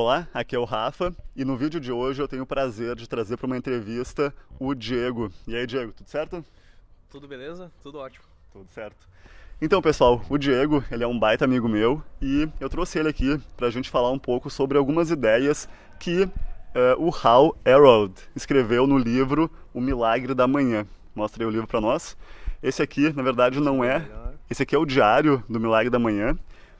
Olá, aqui é o Rafa e no vídeo de hoje eu tenho o prazer de trazer para uma entrevista o Diego. E aí, Diego, tudo certo? Tudo beleza? Tudo ótimo. Tudo certo. Então, pessoal, o Diego, ele é um baita amigo meu e eu trouxe ele aqui para a gente falar um pouco sobre algumas ideias que uh, o Hal Herold escreveu no livro O Milagre da Manhã. Mostra aí o livro para nós. Esse aqui, na verdade, não é. Esse aqui é o é diário do Milagre da Manhã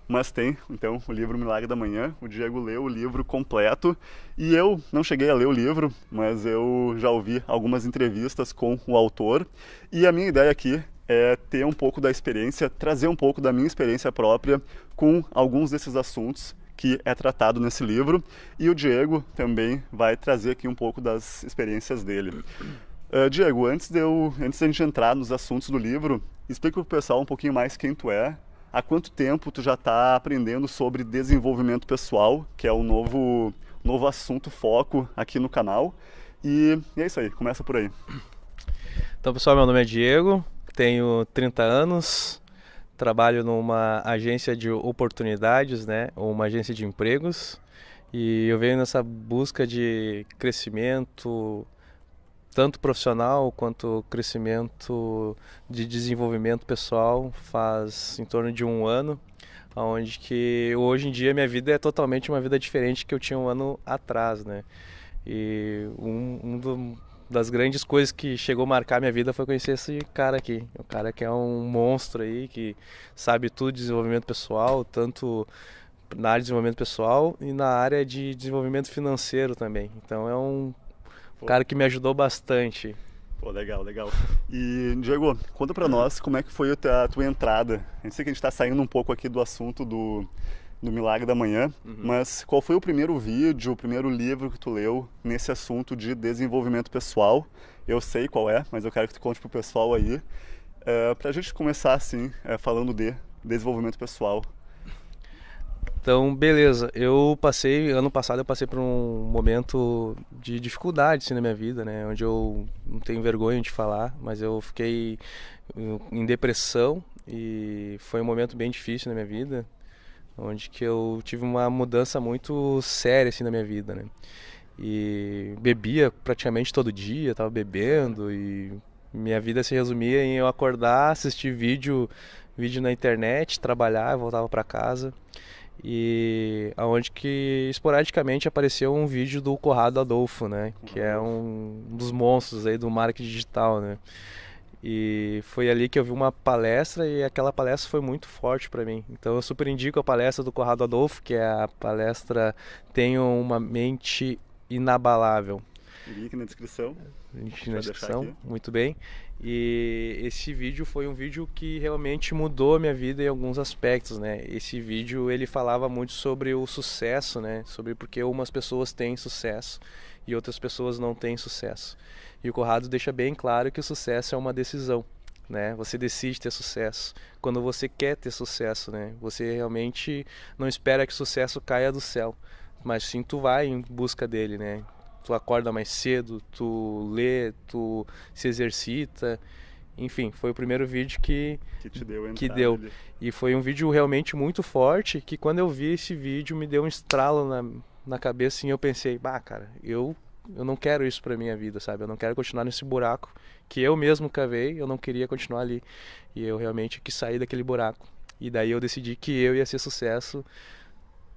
mas tem então o livro Milagre da Manhã. O Diego leu o livro completo e eu não cheguei a ler o livro, mas eu já ouvi algumas entrevistas com o autor e a minha ideia aqui é ter um pouco da experiência, trazer um pouco da minha experiência própria com alguns desses assuntos que é tratado nesse livro e o Diego também vai trazer aqui um pouco das experiências dele. Uh, Diego, antes de eu, antes de a gente entrar nos assuntos do livro, explica para o pessoal um pouquinho mais quem tu é, há quanto tempo tu já está aprendendo sobre desenvolvimento pessoal, que é o novo, novo assunto foco aqui no canal. E, e é isso aí, começa por aí. Então, pessoal, meu nome é Diego, tenho 30 anos, trabalho numa agência de oportunidades, né, uma agência de empregos, e eu venho nessa busca de crescimento, tanto profissional quanto crescimento de desenvolvimento pessoal faz em torno de um ano onde que hoje em dia minha vida é totalmente uma vida diferente que eu tinha um ano atrás, né? E um, um do, das grandes coisas que chegou a marcar minha vida foi conhecer esse cara aqui, o cara que é um monstro aí, que sabe tudo de desenvolvimento pessoal, tanto na área de desenvolvimento pessoal e na área de desenvolvimento financeiro também. Então é um Pô. cara que me ajudou bastante. Pô, legal, legal. E, Diego, conta pra nós como é que foi a tua entrada. gente sei que a gente tá saindo um pouco aqui do assunto do, do Milagre da Manhã, uhum. mas qual foi o primeiro vídeo, o primeiro livro que tu leu nesse assunto de desenvolvimento pessoal? Eu sei qual é, mas eu quero que tu conte pro pessoal aí. Uh, pra gente começar, assim, uh, falando de desenvolvimento pessoal. Então, beleza. Eu passei, ano passado eu passei por um momento de dificuldade assim, na minha vida, né? Onde eu não tenho vergonha de falar, mas eu fiquei em depressão e foi um momento bem difícil na minha vida, onde que eu tive uma mudança muito séria assim na minha vida, né? E bebia praticamente todo dia, tava bebendo e minha vida se resumia em eu acordar, assistir vídeo, vídeo na internet, trabalhar, voltava para casa e aonde que esporadicamente apareceu um vídeo do Corrado Adolfo, né, que é um dos monstros aí do marketing digital, né. E foi ali que eu vi uma palestra e aquela palestra foi muito forte para mim. Então eu super indico a palestra do Corrado Adolfo, que é a palestra Tenho uma mente inabalável. Link na descrição. Link na descrição, muito bem. E esse vídeo foi um vídeo que realmente mudou a minha vida em alguns aspectos, né? Esse vídeo ele falava muito sobre o sucesso, né? Sobre porque umas pessoas têm sucesso e outras pessoas não têm sucesso. E o Corrado deixa bem claro que o sucesso é uma decisão, né? Você decide ter sucesso quando você quer ter sucesso, né? Você realmente não espera que o sucesso caia do céu, mas sim tu vai em busca dele, né? tu acorda mais cedo, tu lê, tu se exercita. Enfim, foi o primeiro vídeo que que, te deu, que deu. E foi um vídeo realmente muito forte, que quando eu vi esse vídeo me deu um estralo na, na cabeça e eu pensei, bah, cara, eu eu não quero isso para minha vida, sabe? Eu não quero continuar nesse buraco que eu mesmo cavei, eu não queria continuar ali. E eu realmente que saí daquele buraco. E daí eu decidi que eu ia ser sucesso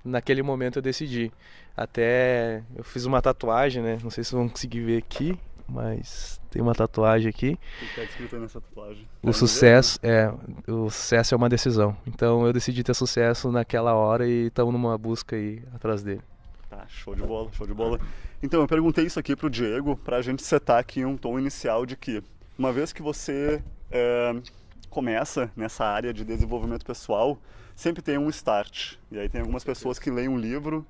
naquele momento eu decidi. Até eu fiz uma tatuagem, né? Não sei se vão conseguir ver aqui, mas tem uma tatuagem aqui. Tá escrito nessa tatuagem. O tá sucesso é, o sucesso é uma decisão. Então eu decidi ter sucesso naquela hora e estamos numa busca aí atrás dele. Tá, show de bola, show de bola. Então eu perguntei isso aqui pro Diego para a gente setar aqui um tom inicial de que uma vez que você é, começa nessa área de desenvolvimento pessoal, sempre tem um start. E aí tem algumas pessoas que leem um livro.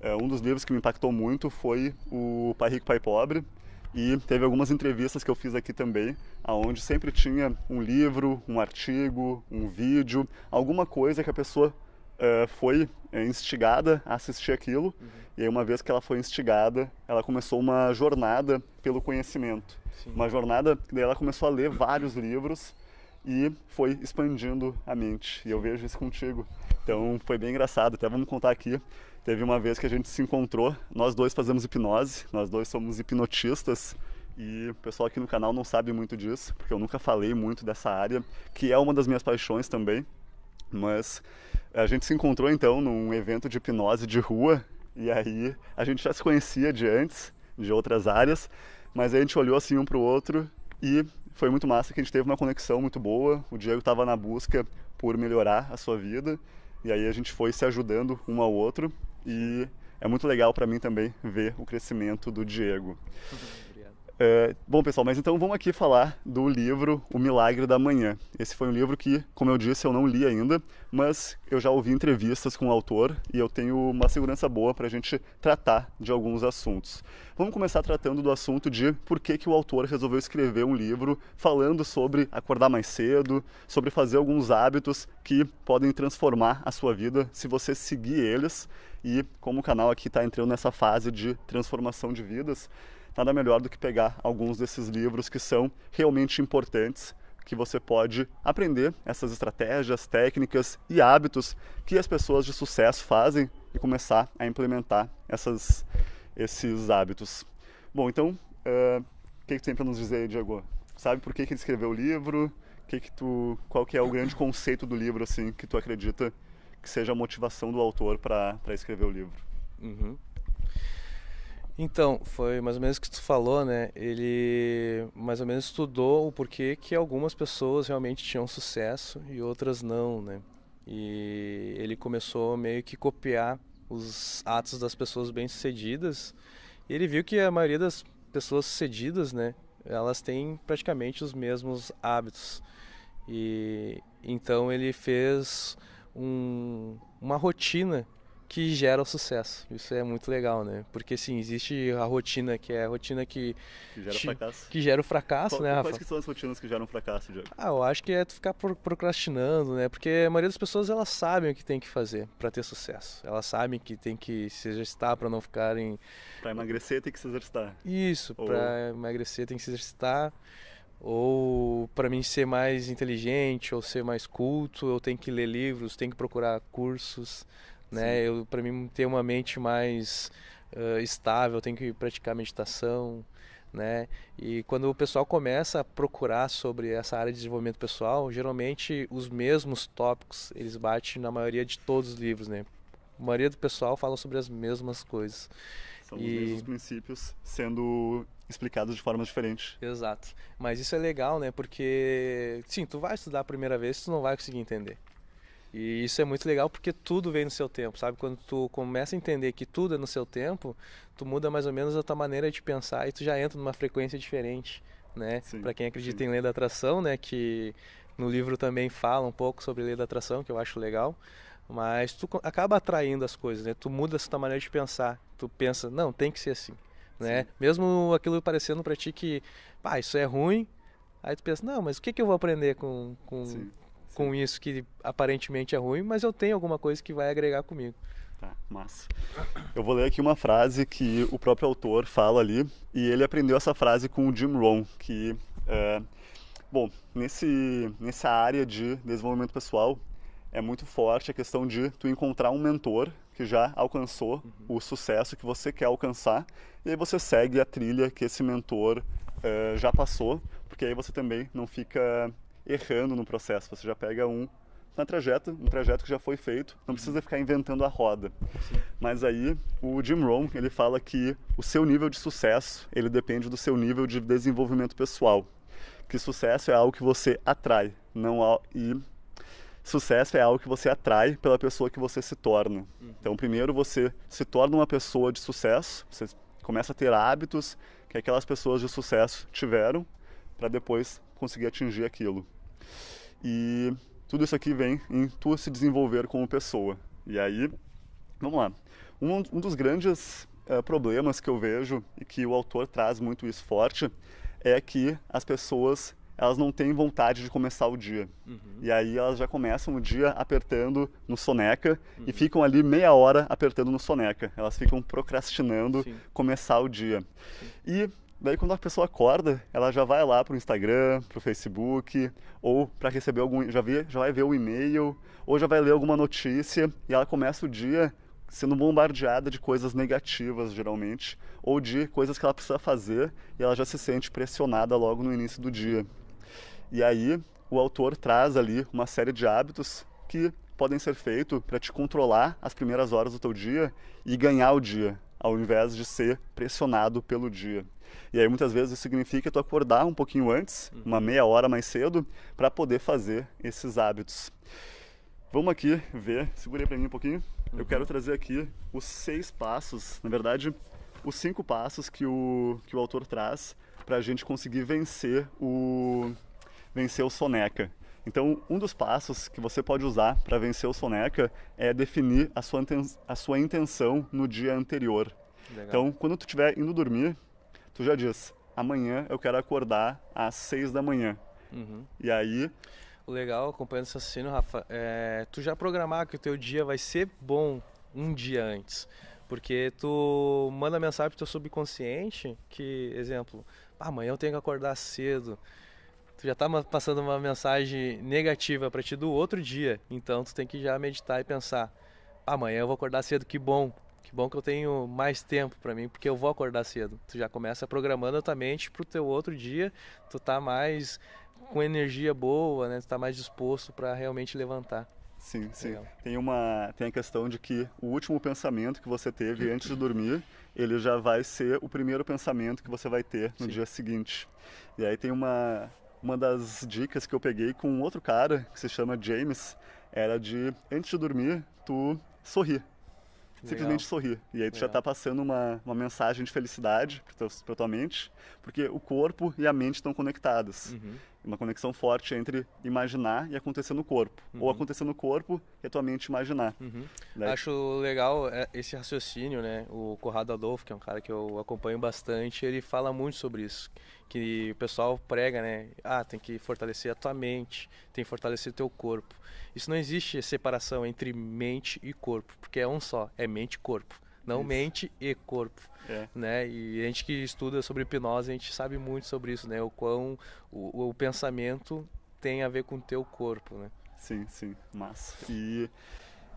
É, um dos livros que me impactou muito foi o Pai Rico, Pai Pobre. E teve algumas entrevistas que eu fiz aqui também, aonde sempre tinha um livro, um artigo, um vídeo, alguma coisa que a pessoa Uh, foi é, instigada a assistir aquilo uhum. e aí, uma vez que ela foi instigada ela começou uma jornada pelo conhecimento Sim. uma jornada daí ela começou a ler vários livros e foi expandindo a mente. E eu vejo isso contigo. Então foi bem engraçado. Até vamos contar aqui. Teve uma vez que a gente se encontrou, nós dois fazemos hipnose, nós dois somos hipnotistas. E o pessoal aqui no canal não sabe muito disso, porque eu nunca falei muito dessa área, que é uma das minhas paixões também. Mas a gente se encontrou então num evento de hipnose de rua, e aí a gente já se conhecia de antes, de outras áreas, mas a gente olhou assim um para o outro e foi muito massa que a gente teve uma conexão muito boa. O Diego estava na busca por melhorar a sua vida e aí a gente foi se ajudando um ao outro e é muito legal para mim também ver o crescimento do Diego. É, bom, pessoal, mas então vamos aqui falar do livro O Milagre da Manhã. Esse foi um livro que, como eu disse, eu não li ainda, mas eu já ouvi entrevistas com o autor e eu tenho uma segurança boa para a gente tratar de alguns assuntos. Vamos começar tratando do assunto de por que, que o autor resolveu escrever um livro falando sobre acordar mais cedo, sobre fazer alguns hábitos que podem transformar a sua vida se você seguir eles. E como o canal aqui está entrando nessa fase de transformação de vidas, nada melhor do que pegar alguns desses livros que são realmente importantes que você pode aprender essas estratégias, técnicas e hábitos que as pessoas de sucesso fazem e começar a implementar essas, esses hábitos. Bom, então, eh, o que, que tu tem para nos dizer, Diego? Sabe por que, que ele escreveu o livro? Que que tu, qual que é o grande conceito do livro assim que tu acredita que seja a motivação do autor para escrever o livro? Uhum. Então, foi mais ou menos o que tu falou, né? Ele mais ou menos estudou o porquê que algumas pessoas realmente tinham sucesso e outras não, né? E ele começou meio que copiar os atos das pessoas bem-sucedidas. E ele viu que a maioria das pessoas sucedidas, né, elas têm praticamente os mesmos hábitos. E então ele fez um, uma rotina que gera o sucesso. Isso é muito legal, né? Porque sim, existe a rotina que é a rotina que que gera o fracasso, que gera o fracasso Qual, né, Rafa? Quais que são as rotinas que geram fracasso, Diego? Ah, eu acho que é tu ficar procrastinando, né? Porque a maioria das pessoas elas sabem o que tem que fazer para ter sucesso. Elas sabem que tem que se exercitar para não ficarem para emagrecer tem que se exercitar. Isso, Ou... para emagrecer tem que se exercitar ou para mim ser mais inteligente ou ser mais culto, eu tenho que ler livros, tenho que procurar cursos, né? Sim. Eu para mim ter uma mente mais uh, estável, eu tenho que praticar meditação, né? E quando o pessoal começa a procurar sobre essa área de desenvolvimento pessoal, geralmente os mesmos tópicos eles batem na maioria de todos os livros, né? A maioria do pessoal fala sobre as mesmas coisas. São e... os mesmos princípios sendo explicados de formas diferentes. Exato. Mas isso é legal, né? Porque, sim, tu vai estudar a primeira vez, tu não vai conseguir entender. E isso é muito legal porque tudo vem no seu tempo, sabe? Quando tu começa a entender que tudo é no seu tempo, tu muda mais ou menos a tua maneira de pensar e tu já entra numa frequência diferente, né? Para quem acredita sim. em lei da atração, né, que no livro também fala um pouco sobre lei da atração, que eu acho legal, mas tu acaba atraindo as coisas, né? Tu muda a tua maneira de pensar, tu pensa, não, tem que ser assim, né? Sim. Mesmo aquilo parecendo para ti que, pá, isso é ruim, Aí tu pensa, não, mas o que, que eu vou aprender com, com, com isso que aparentemente é ruim, mas eu tenho alguma coisa que vai agregar comigo. Tá, massa. Eu vou ler aqui uma frase que o próprio autor fala ali, e ele aprendeu essa frase com o Jim Rohn, que, é, bom, nesse, nessa área de desenvolvimento pessoal, é muito forte a questão de tu encontrar um mentor que já alcançou uhum. o sucesso que você quer alcançar, e aí você segue a trilha que esse mentor é, já passou, porque aí você também não fica errando no processo. Você já pega um na trajeto, um trajeto que já foi feito, não uhum. precisa ficar inventando a roda. Sim. Mas aí o Jim Rohn, ele fala que o seu nível de sucesso, ele depende do seu nível de desenvolvimento pessoal. Que sucesso é algo que você atrai, não e sucesso é algo que você atrai pela pessoa que você se torna. Uhum. Então, primeiro você se torna uma pessoa de sucesso, você começa a ter hábitos que aquelas pessoas de sucesso tiveram para depois conseguir atingir aquilo. E tudo isso aqui vem em tu se desenvolver como pessoa. E aí, vamos lá. Um, um dos grandes uh, problemas que eu vejo e que o autor traz muito isso forte é que as pessoas elas não têm vontade de começar o dia. Uhum. E aí elas já começam o dia apertando no soneca uhum. e ficam ali meia hora apertando no soneca. Elas ficam procrastinando Sim. começar o dia. Sim. E Daí quando a pessoa acorda, ela já vai lá pro Instagram, pro Facebook, ou para receber algum, já vê, já vai ver o e-mail, ou já vai ler alguma notícia e ela começa o dia sendo bombardeada de coisas negativas, geralmente, ou de coisas que ela precisa fazer e ela já se sente pressionada logo no início do dia. E aí, o autor traz ali uma série de hábitos que podem ser feitos para te controlar as primeiras horas do teu dia e ganhar o dia, ao invés de ser pressionado pelo dia. E aí muitas vezes isso significa tu acordar um pouquinho antes, uhum. uma meia hora mais cedo, para poder fazer esses hábitos. Vamos aqui ver, segurei para mim um pouquinho. Uhum. Eu quero uhum. trazer aqui os seis passos, na verdade, os cinco passos que o, que o autor traz para a gente conseguir vencer o vencer o soneca. Então, um dos passos que você pode usar para vencer o soneca é definir a sua, a sua intenção no dia anterior. Legal. Então, quando tu estiver indo dormir, tu já diz, amanhã eu quero acordar às seis da manhã. Uhum. E aí... O legal, acompanhando esse assassino, Rafa, é tu já programar que o teu dia vai ser bom um dia antes. Porque tu manda mensagem pro teu subconsciente que, exemplo, amanhã eu tenho que acordar cedo. Tu já tá passando uma mensagem negativa para ti do outro dia. Então tu tem que já meditar e pensar, amanhã eu vou acordar cedo, que bom bom que eu tenho mais tempo para mim, porque eu vou acordar cedo. Tu já começa programando a tua mente pro teu outro dia, tu tá mais com energia boa, né? Tu tá mais disposto para realmente levantar. Sim, sim. Tem uma tem a questão de que o último pensamento que você teve antes de dormir, ele já vai ser o primeiro pensamento que você vai ter no sim. dia seguinte. E aí tem uma uma das dicas que eu peguei com um outro cara que se chama James, era de antes de dormir, tu sorrir simplesmente sorrir. E aí tu tá Legal. já está passando uma, uma mensagem de felicidade para tua, pra tua mente, porque o corpo e a mente estão conectados. Uhum uma conexão forte entre imaginar e acontecer no corpo. Uhum. Ou acontecer no corpo e a tua mente imaginar. Uhum. Acho legal é, esse raciocínio, né? O Corrado Adolfo, que é um cara que eu acompanho bastante, ele fala muito sobre isso. Que o pessoal prega, né? Ah, tem que fortalecer a tua mente, tem que fortalecer teu corpo. Isso não existe separação entre mente e corpo, porque é um só, é mente e corpo não isso. mente e corpo. É. Né? E a gente que estuda sobre hipnose, a gente sabe muito sobre isso, né? O quão o, o pensamento tem a ver com o teu corpo, né? Sim, sim, massa. E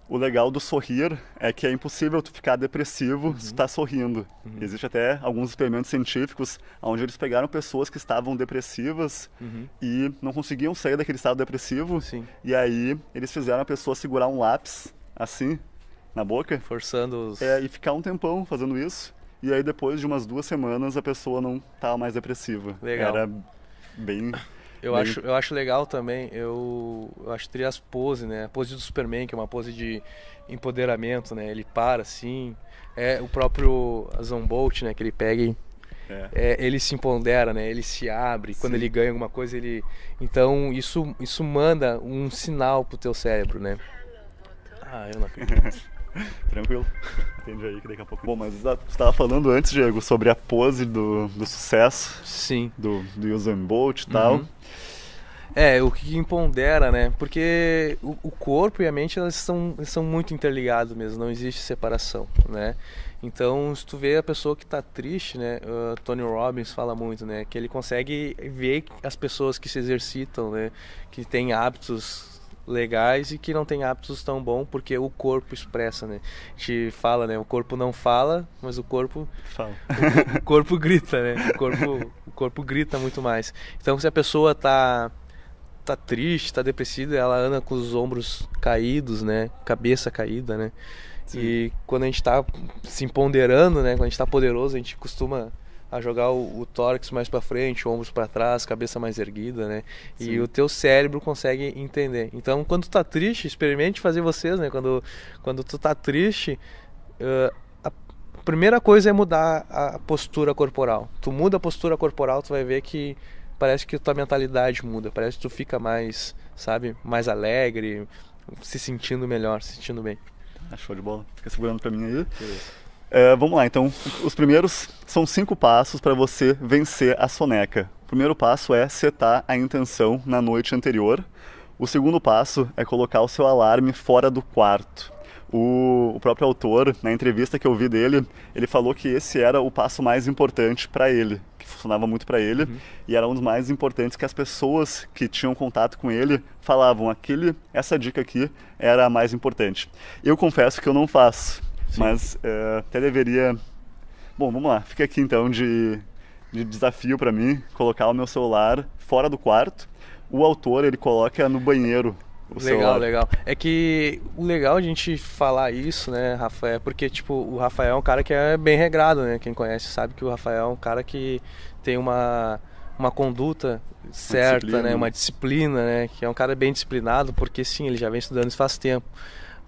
o legal do sorrir é que é impossível tu ficar depressivo uhum. se tu tá sorrindo. Uhum. Existe até alguns experimentos científicos onde eles pegaram pessoas que estavam depressivas uhum. e não conseguiam sair daquele estado depressivo. Sim. E aí eles fizeram a pessoa segurar um lápis assim na boca. Forçando os. É, e ficar um tempão fazendo isso. E aí depois de umas duas semanas a pessoa não tá mais depressiva. Legal. Era bem. Eu, bem... Acho, eu acho legal também, eu, eu acho que as pose, né? A pose do Superman, que é uma pose de empoderamento, né? Ele para assim. É o próprio Zombolt, né? Que ele pega e é. É, ele se empodera, né? Ele se abre. Sim. Quando ele ganha alguma coisa, ele. Então isso, isso manda um sinal pro teu cérebro, né? Ah, eu não acredito. Tranquilo. Entende aí que daqui a pouco. Bom, mas você estava falando antes, Diego, sobre a pose do, do sucesso. Sim. Do, do Usain Bolt e tal. Uhum. É, o que impondera, né? Porque o, o corpo e a mente elas são, são muito interligados mesmo, não existe separação, né? Então, se tu vê a pessoa que está triste, né? Uh, Tony Robbins fala muito, né? Que ele consegue ver as pessoas que se exercitam, né? Que têm hábitos legais e que não tem hábitos tão bom porque o corpo expressa, né? A gente fala, né? O corpo não fala, mas o corpo fala. O, o corpo grita, né? O corpo, o corpo grita muito mais. Então se a pessoa tá tá triste, tá depressiva, ela anda com os ombros caídos, né? Cabeça caída, né? Sim. E quando a gente tá se empoderando, né? Quando a gente tá poderoso, a gente costuma a jogar o, o tórax mais para frente, ombros para trás, cabeça mais erguida, né? Sim. E o teu cérebro consegue entender. Então, quando tu tá triste, experimente fazer vocês, né? Quando, quando tu tá triste, uh, a primeira coisa é mudar a postura corporal. Tu muda a postura corporal, tu vai ver que parece que tua mentalidade muda, parece que tu fica mais, sabe, mais alegre, se sentindo melhor, se sentindo bem. Ah, show de bola. Fica segurando para mim aí. É, vamos lá, então, os primeiros são cinco passos para você vencer a soneca. O primeiro passo é setar a intenção na noite anterior. O segundo passo é colocar o seu alarme fora do quarto. O, o próprio autor, na entrevista que eu vi dele, ele falou que esse era o passo mais importante para ele, que funcionava muito para ele, uhum. e era um dos mais importantes que as pessoas que tinham contato com ele falavam. Aquele, essa dica aqui era a mais importante. Eu confesso que eu não faço mas é, até deveria. Bom, vamos lá. Fica aqui então de, de desafio para mim colocar o meu celular fora do quarto. O autor ele coloca no banheiro. O legal, celular. legal. É que o legal a gente falar isso, né, Rafael, é porque tipo, o Rafael é um cara que é bem regrado, né? Quem conhece sabe que o Rafael é um cara que tem uma uma conduta certa, né? uma né? Uma disciplina, né? Que é um cara bem disciplinado, porque sim, ele já vem estudando isso faz tempo.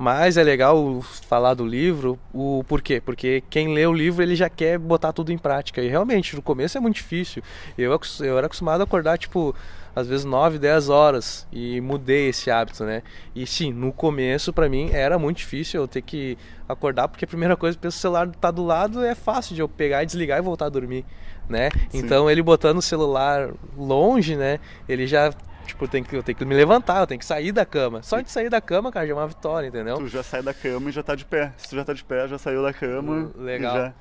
Mas é legal falar do livro, o por quê? Porque quem lê o livro ele já quer botar tudo em prática. E realmente, no começo é muito difícil. Eu, eu era acostumado a acordar, tipo, às vezes 9, 10 horas. E mudei esse hábito, né? E sim, no começo para mim era muito difícil eu ter que acordar, porque a primeira coisa, pelo o celular tá do lado, é fácil de eu pegar e desligar e voltar a dormir. Né? Então ele botando o celular longe, né? Ele já Tipo, tem que, eu tenho que me levantar, eu tenho que sair da cama. Só de sair da cama, cara, já é uma vitória, entendeu? Tu já sai da cama e já tá de pé. Se tu já tá de pé, já saiu da cama. Legal. Já...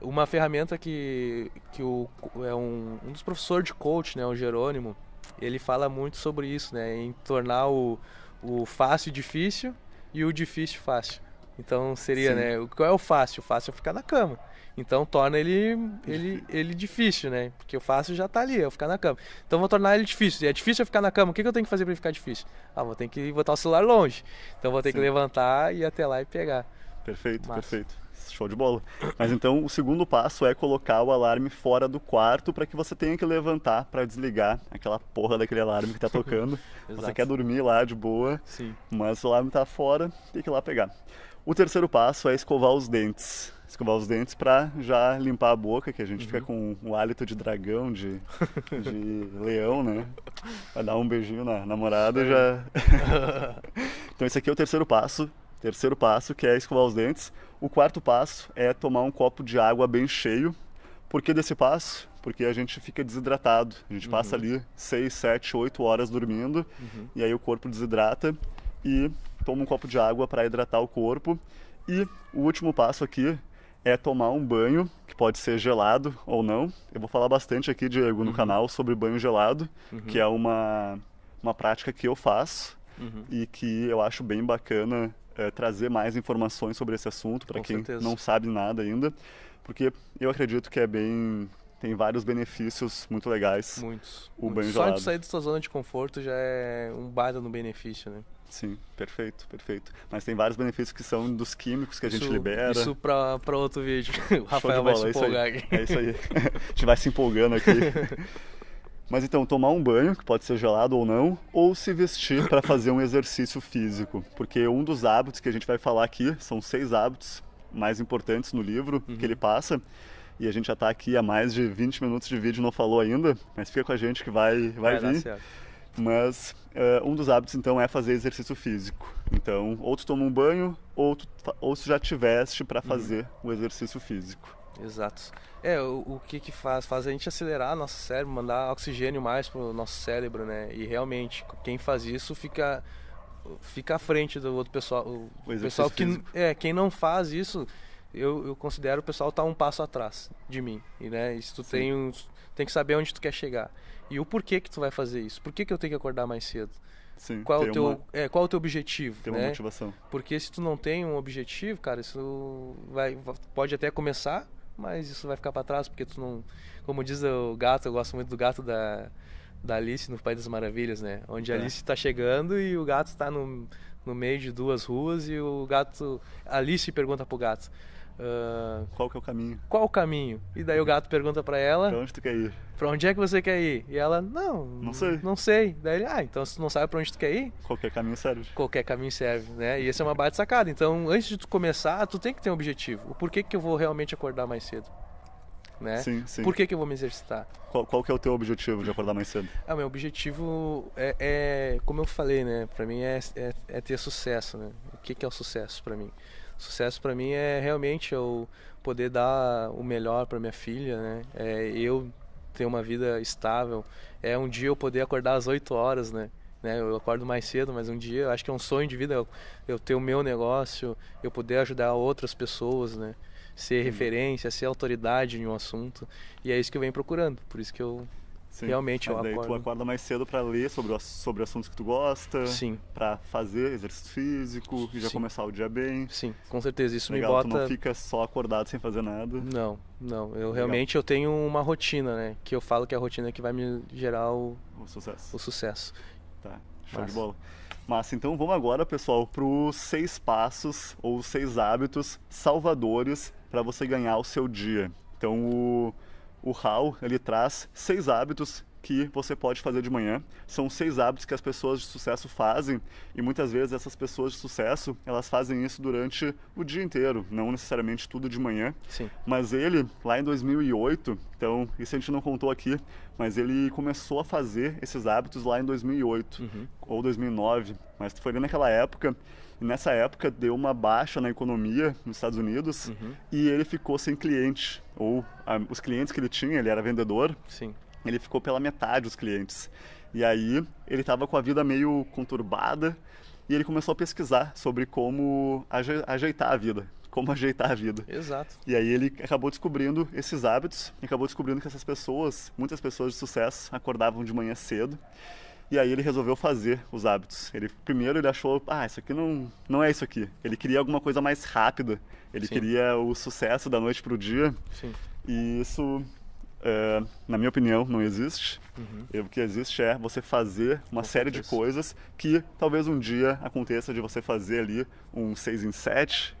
Uma ferramenta que, que o, é um, um dos professores de coach, né, o Jerônimo, ele fala muito sobre isso, né? Em tornar o, o fácil difícil e o difícil fácil. Então seria, Sim. né? Qual é o fácil? O fácil é ficar na cama. Então torna ele, ele, ele difícil, né? Porque o fácil já tá ali, eu ficar na cama. Então vou tornar ele difícil. E é difícil eu ficar na cama, o que, que eu tenho que fazer para ele ficar difícil? Ah, vou ter que botar o celular longe. Então vou ter Sim. que levantar e ir até lá e pegar. Perfeito, Massa. perfeito. Show de bola. Mas então o segundo passo é colocar o alarme fora do quarto para que você tenha que levantar para desligar aquela porra daquele alarme que tá tocando. você quer dormir lá de boa, Sim. mas o alarme tá fora, tem que ir lá pegar. O terceiro passo é escovar os dentes escovar os dentes para já limpar a boca, que a gente uhum. fica com o um hálito de dragão, de, de leão, né? Vai dar um beijinho na namorada Sim. já. então esse aqui é o terceiro passo. Terceiro passo que é escovar os dentes. O quarto passo é tomar um copo de água bem cheio. Por que desse passo? Porque a gente fica desidratado. A gente uhum. passa ali 6, 7, 8 horas dormindo uhum. e aí o corpo desidrata e toma um copo de água para hidratar o corpo. E o último passo aqui, é tomar um banho, que pode ser gelado ou não. Eu vou falar bastante aqui, Diego, no uhum. canal sobre banho gelado, uhum. que é uma, uma prática que eu faço uhum. e que eu acho bem bacana é, trazer mais informações sobre esse assunto para quem certeza. não sabe nada ainda, porque eu acredito que é bem tem vários benefícios muito legais. Muitos. O muitos. banho Só gelado. Só de sair da sua zona de conforto já é um baita no benefício, né? Sim, perfeito, perfeito. Mas tem vários benefícios que são dos químicos que a gente isso, libera. Isso para outro vídeo. O Rafael vai se é empolgar aqui. É isso aí. a gente vai se empolgando aqui. Mas então, tomar um banho, que pode ser gelado ou não, ou se vestir para fazer um exercício físico. Porque um dos hábitos que a gente vai falar aqui, são seis hábitos mais importantes no livro uhum. que ele passa, e a gente já está aqui há mais de 20 minutos de vídeo, não falou ainda, mas fica com a gente que vai, vai, vai vir. Mas uh, um dos hábitos então é fazer exercício físico. Então, ou tu toma um banho, ou tu, ou já tiveste para uhum. fazer uhum. o exercício físico. Exato. É, o, o, que que faz? Faz a gente acelerar nosso cérebro, mandar oxigênio mais pro nosso cérebro, né? E realmente, quem faz isso fica fica à frente do outro pessoal, o, o pessoal que físico. é, quem não faz isso, eu, eu considero o pessoal tá um passo atrás de mim, e né? Isso tu tem tem tem que saber onde tu quer chegar. E o porquê que tu vai fazer isso? Por que, que eu tenho que acordar mais cedo? Sim, qual, o teu, uma... é, qual o teu objetivo? Tem né? uma motivação. Porque se tu não tem um objetivo, cara, isso vai, pode até começar, mas isso vai ficar para trás, porque tu não. Como diz o gato, eu gosto muito do gato da, da Alice no País das Maravilhas, né? Onde a é. Alice está chegando e o gato está no, no meio de duas ruas e o gato. A Alice pergunta pro gato: Uh, qual que é o caminho? Qual o caminho? E daí o gato pergunta para ela. Pra onde tu quer ir? Pra onde é que você quer ir? E ela, não. Não sei. Não sei. Daí ele, ah, então se tu não sabe pra onde tu quer ir. Qualquer caminho serve. Qualquer caminho serve, né? E essa é uma baita sacada. Então, antes de tu começar, tu tem que ter um objetivo. O porquê que eu vou realmente acordar mais cedo? Né? Sim, sim. Por que, que eu vou me exercitar? Qual, qual que é o teu objetivo de acordar mais cedo? Ah, meu objetivo é, é como eu falei, né? Pra mim é, é, é ter sucesso, né? O que, que é o sucesso para mim? Sucesso para mim é realmente eu poder dar o melhor para minha filha, né? É eu ter uma vida estável, é um dia eu poder acordar às 8 horas, né? né? Eu acordo mais cedo, mas um dia, eu acho que é um sonho de vida eu, ter o meu negócio, eu poder ajudar outras pessoas, né? Ser uhum. referência, ser autoridade em um assunto. E é isso que eu venho procurando, por isso que eu Sim. Realmente, eu Aí acordo. Daí tu acorda mais cedo para ler sobre, sobre assuntos que tu gosta. Sim. Pra fazer exercício físico e já Sim. começar o dia bem. Sim, com certeza. Isso Legal, me bota... tu não fica só acordado sem fazer nada. Não, não. Eu Legal. realmente eu tenho uma rotina, né? Que eu falo que é a rotina que vai me gerar o... O sucesso. O sucesso. Tá, show Massa. de bola. Mas então vamos agora, pessoal, para os seis passos ou seis hábitos salvadores para você ganhar o seu dia. Então, o o Hal ele traz seis hábitos que você pode fazer de manhã. São seis hábitos que as pessoas de sucesso fazem e muitas vezes essas pessoas de sucesso elas fazem isso durante o dia inteiro, não necessariamente tudo de manhã. Sim. Mas ele lá em 2008, então isso a gente não contou aqui, mas ele começou a fazer esses hábitos lá em 2008 uhum. ou 2009, mas foi naquela época e nessa época deu uma baixa na economia nos Estados Unidos uhum. e ele ficou sem cliente. Ou a, os clientes que ele tinha, ele era vendedor. Sim. Ele ficou pela metade os clientes. E aí ele estava com a vida meio conturbada e ele começou a pesquisar sobre como ajeitar a vida, como ajeitar a vida. Exato. E aí ele acabou descobrindo esses hábitos, acabou descobrindo que essas pessoas, muitas pessoas de sucesso, acordavam de manhã cedo e aí ele resolveu fazer os hábitos. Ele primeiro ele achou, ah, isso aqui não, não é isso aqui. Ele queria alguma coisa mais rápida. Ele Sim. queria o sucesso da noite para o dia. Sim. E isso, é, na minha opinião, não existe. Uhum. O que existe é você fazer uma série de coisas que talvez um dia aconteça de você fazer ali um 6 em 7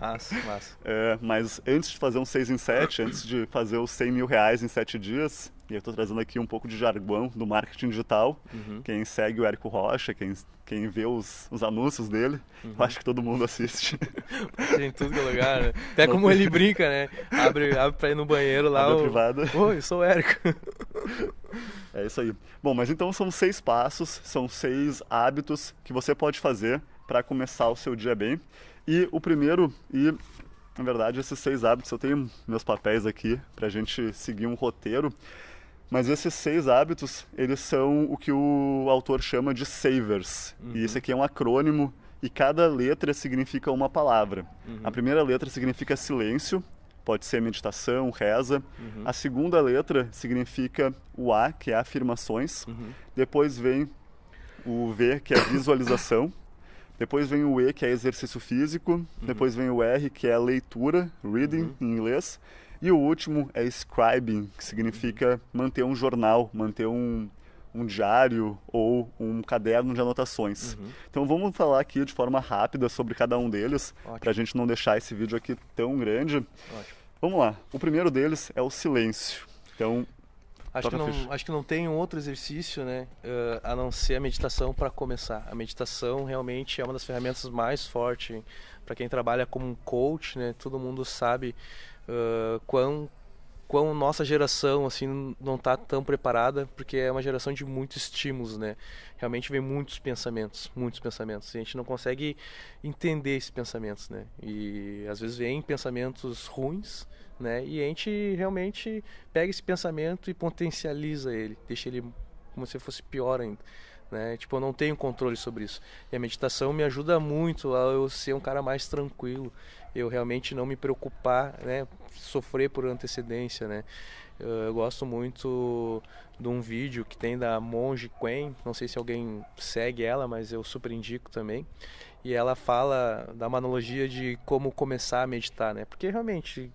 Massa, massa. É, mas antes de fazer um 6 em 7, antes de fazer os 100 mil reais em 7 dias, e eu estou trazendo aqui um pouco de jargão do marketing digital. Uhum. Quem segue o Érico Rocha, quem, quem vê os, os anúncios dele, uhum. eu acho que todo mundo assiste. Tem tudo que é lugar, né? Até como ele brinca, né? Abre, abre para ir no banheiro lá. Abre o... privada. Oi, eu sou o Érico. É isso aí. Bom, mas então são seis passos, são seis hábitos que você pode fazer para começar o seu dia bem. E o primeiro, e na verdade esses seis hábitos, eu tenho meus papéis aqui para a gente seguir um roteiro, mas esses seis hábitos, eles são o que o autor chama de savers. Uhum. E esse aqui é um acrônimo e cada letra significa uma palavra. Uhum. A primeira letra significa silêncio, pode ser meditação, reza. Uhum. A segunda letra significa o A, que é afirmações. Uhum. Depois vem o V, que é visualização. Depois vem o E, que é exercício físico. Uhum. Depois vem o R, que é leitura, reading uhum. em inglês. E o último é scribing, que significa uhum. manter um jornal, manter um, um diário ou um caderno de anotações. Uhum. Então vamos falar aqui de forma rápida sobre cada um deles, para a gente não deixar esse vídeo aqui tão grande. Ótimo. Vamos lá. O primeiro deles é o silêncio. Então, Acho que, não, acho que não tem um outro exercício, né? Uh, a não ser a meditação para começar. A meditação realmente é uma das ferramentas mais fortes para quem trabalha como um coach, né? Todo mundo sabe uh, quão quão nossa geração assim não está tão preparada, porque é uma geração de muitos estímulos, né? Realmente vem muitos pensamentos, muitos pensamentos, e a gente não consegue entender esses pensamentos, né? E às vezes vem pensamentos ruins, né? E a gente realmente pega esse pensamento e potencializa ele, deixa ele como se fosse pior ainda. Né? Tipo, eu não tenho controle sobre isso. E a meditação me ajuda muito a eu ser um cara mais tranquilo, eu realmente não me preocupar, né? Sofrer por antecedência, né? Eu, eu gosto muito de um vídeo que tem da Monge Quen, não sei se alguém segue ela, mas eu super indico também. E ela fala da analogia de como começar a meditar, né? Porque realmente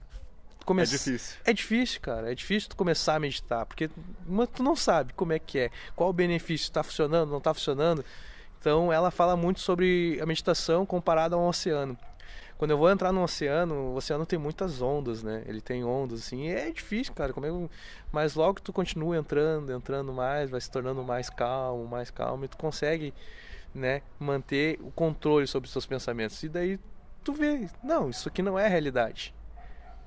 começar. É difícil. É difícil, cara. É difícil tu começar a meditar, porque tu não sabe como é que é, qual o benefício, está funcionando, não está funcionando. Então ela fala muito sobre a meditação comparada a um oceano. Quando eu vou entrar no oceano, o oceano tem muitas ondas, né? Ele tem ondas, assim, é difícil, cara. Como é Mas logo que tu continua entrando, entrando mais, vai se tornando mais calmo, mais calmo, e tu consegue, né, manter o controle sobre os seus pensamentos. E daí tu vê, não, isso aqui não é realidade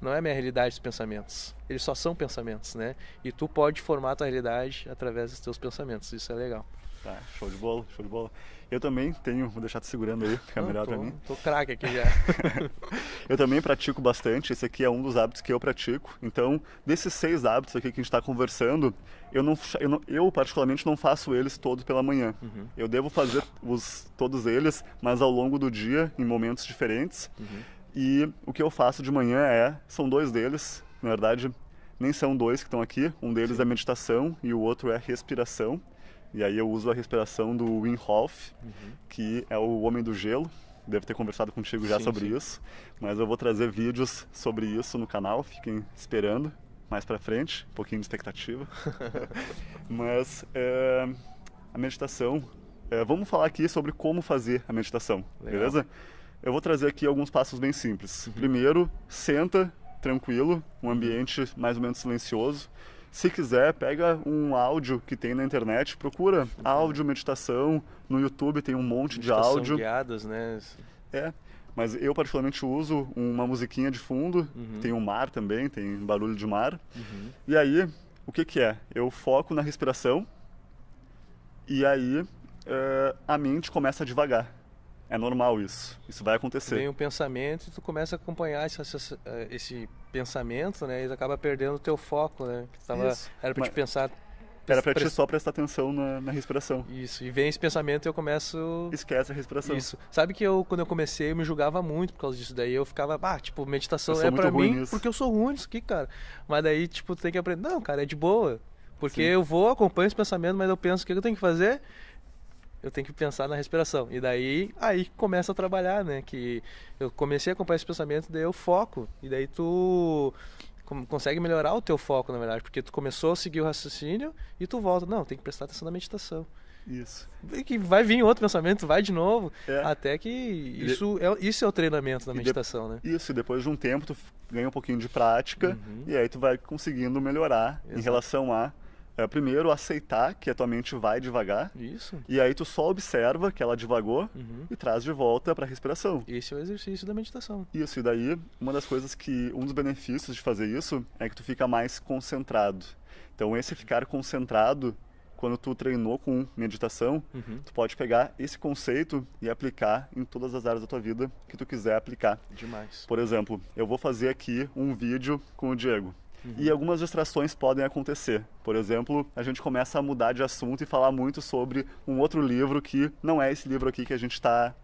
não é a minha realidade os pensamentos. Eles só são pensamentos, né? E tu pode formar a tua realidade através dos teus pensamentos. Isso é legal. Tá, show de bola, show de bola. Eu também tenho, vou deixar te segurando aí, fica melhor tô, pra mim. Tô craque aqui já. eu também pratico bastante, esse aqui é um dos hábitos que eu pratico. Então, desses seis hábitos aqui que a gente tá conversando, eu, não, eu, não, eu particularmente não faço eles todos pela manhã. Uhum. Eu devo fazer os, todos eles, mas ao longo do dia, em momentos diferentes. Uhum. E o que eu faço de manhã é, são dois deles, na verdade, nem são dois que estão aqui, um deles Sim. é meditação e o outro é respiração. E aí eu uso a respiração do Wim Hof, uhum. que é o homem do gelo, devo ter conversado contigo já sim, sobre sim. isso, mas eu vou trazer vídeos sobre isso no canal, fiquem esperando mais para frente, um pouquinho de expectativa. mas é, a meditação, é, vamos falar aqui sobre como fazer a meditação, Legal. beleza? Eu vou trazer aqui alguns passos bem simples. Uhum. Primeiro, senta tranquilo, um ambiente mais ou menos silencioso. Se quiser, pega um áudio que tem na internet, procura áudio meditação, no YouTube tem um monte meditação de áudio. guiadas, né? É, mas eu particularmente uso uma musiquinha de fundo, uhum. tem um mar também, tem barulho de mar. Uhum. E aí, o que que é? Eu foco na respiração e aí eh, a mente começa a devagar é normal isso. Isso vai acontecer. Vem um pensamento e tu começa a acompanhar esse, eh, esse pensamento, né? E acaba perdendo o teu foco, né? tava, era para te pensar era pra ti só prestar atenção na, na, respiração. Isso, e vem esse pensamento e eu começo. Esquece a respiração. Isso. Sabe que eu, quando eu comecei, eu me julgava muito por causa disso. Daí eu ficava, ah, tipo, meditação é para mim nisso. porque eu sou ruim nisso aqui, cara. Mas daí, tipo, tu tem que aprender. Não, cara, é de boa. Porque Sim. eu vou, acompanho esse pensamento, mas eu penso o que eu tenho que fazer eu tenho que pensar na respiração. E daí, aí começa a trabalhar, né? Que eu comecei a acompanhar esse pensamento, daí eu foco. E daí tu consegue melhorar o teu foco, na verdade, porque tu começou a seguir o raciocínio e tu volta. Não, tem que prestar atenção na meditação. Isso. E que vai vir outro pensamento, vai de novo, é. até que isso é, isso é o treinamento da meditação, de... né? Isso, e depois de um tempo tu ganha um pouquinho de prática uhum. e aí tu vai conseguindo melhorar Exato. em relação a é, primeiro, aceitar que a tua mente vai devagar. Isso. E aí tu só observa que ela devagou uhum. e traz de volta para a respiração. Esse é o exercício da meditação. Isso, e daí uma das coisas que um dos benefícios de fazer isso é que tu fica mais concentrado. Então, esse ficar concentrado quando tu treinou com meditação, uhum. tu pode pegar esse conceito e aplicar em todas as áreas da tua vida que tu quiser aplicar. Demais. Por exemplo, eu vou fazer aqui um vídeo com o Diego uhum. e algumas distrações podem acontecer. Por exemplo, a gente começa a mudar de assunto e falar muito sobre um outro livro que não é esse livro aqui que a gente está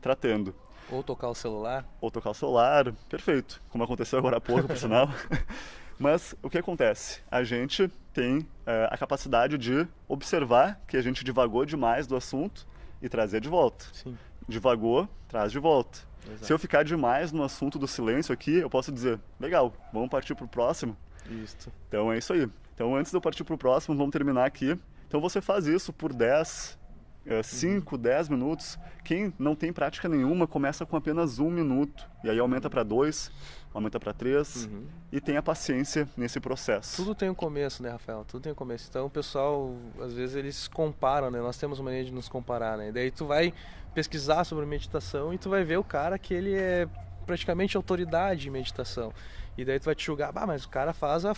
tratando. Ou tocar o celular. Ou tocar o celular, perfeito. Como aconteceu agora há pouco, por sinal. Mas o que acontece? A gente tem eh, a capacidade de observar que a gente divagou demais do assunto e trazer de volta. Sim. Divagou, traz de volta. Exato. Se eu ficar demais no assunto do silêncio aqui, eu posso dizer, legal, vamos partir para o próximo. Isso. Então é isso aí. Então antes de eu partir para o próximo, vamos terminar aqui. Então você faz isso por 10, 5, 10 minutos. Quem não tem prática nenhuma começa com apenas um minuto. E aí aumenta para dois, aumenta para três. Uhum. E tenha paciência nesse processo. Tudo tem um começo, né, Rafael? Tudo tem um começo. Então o pessoal, às vezes, eles comparam, né? Nós temos mania de nos comparar, né? Daí tu vai pesquisar sobre meditação e tu vai ver o cara que ele é praticamente autoridade em meditação. E daí tu vai te julgar, bah mas o cara faz a,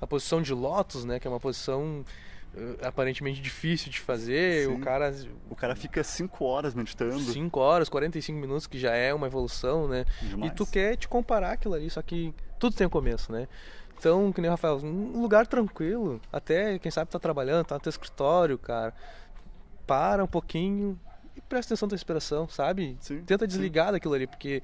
a posição de Lotus, né? Que é uma posição uh, aparentemente difícil de fazer. O cara. O cara fica 5 horas meditando. 5 horas, 45 minutos, que já é uma evolução, né? Demais. E tu quer te comparar aquilo ali, só que tudo tem um começo, né? Então, que nem o Rafael, um lugar tranquilo. Até, quem sabe, tá trabalhando, tá no teu escritório, cara. Para um pouquinho, presta atenção na tua respiração, sabe? Sim, Tenta desligar sim. daquilo ali, porque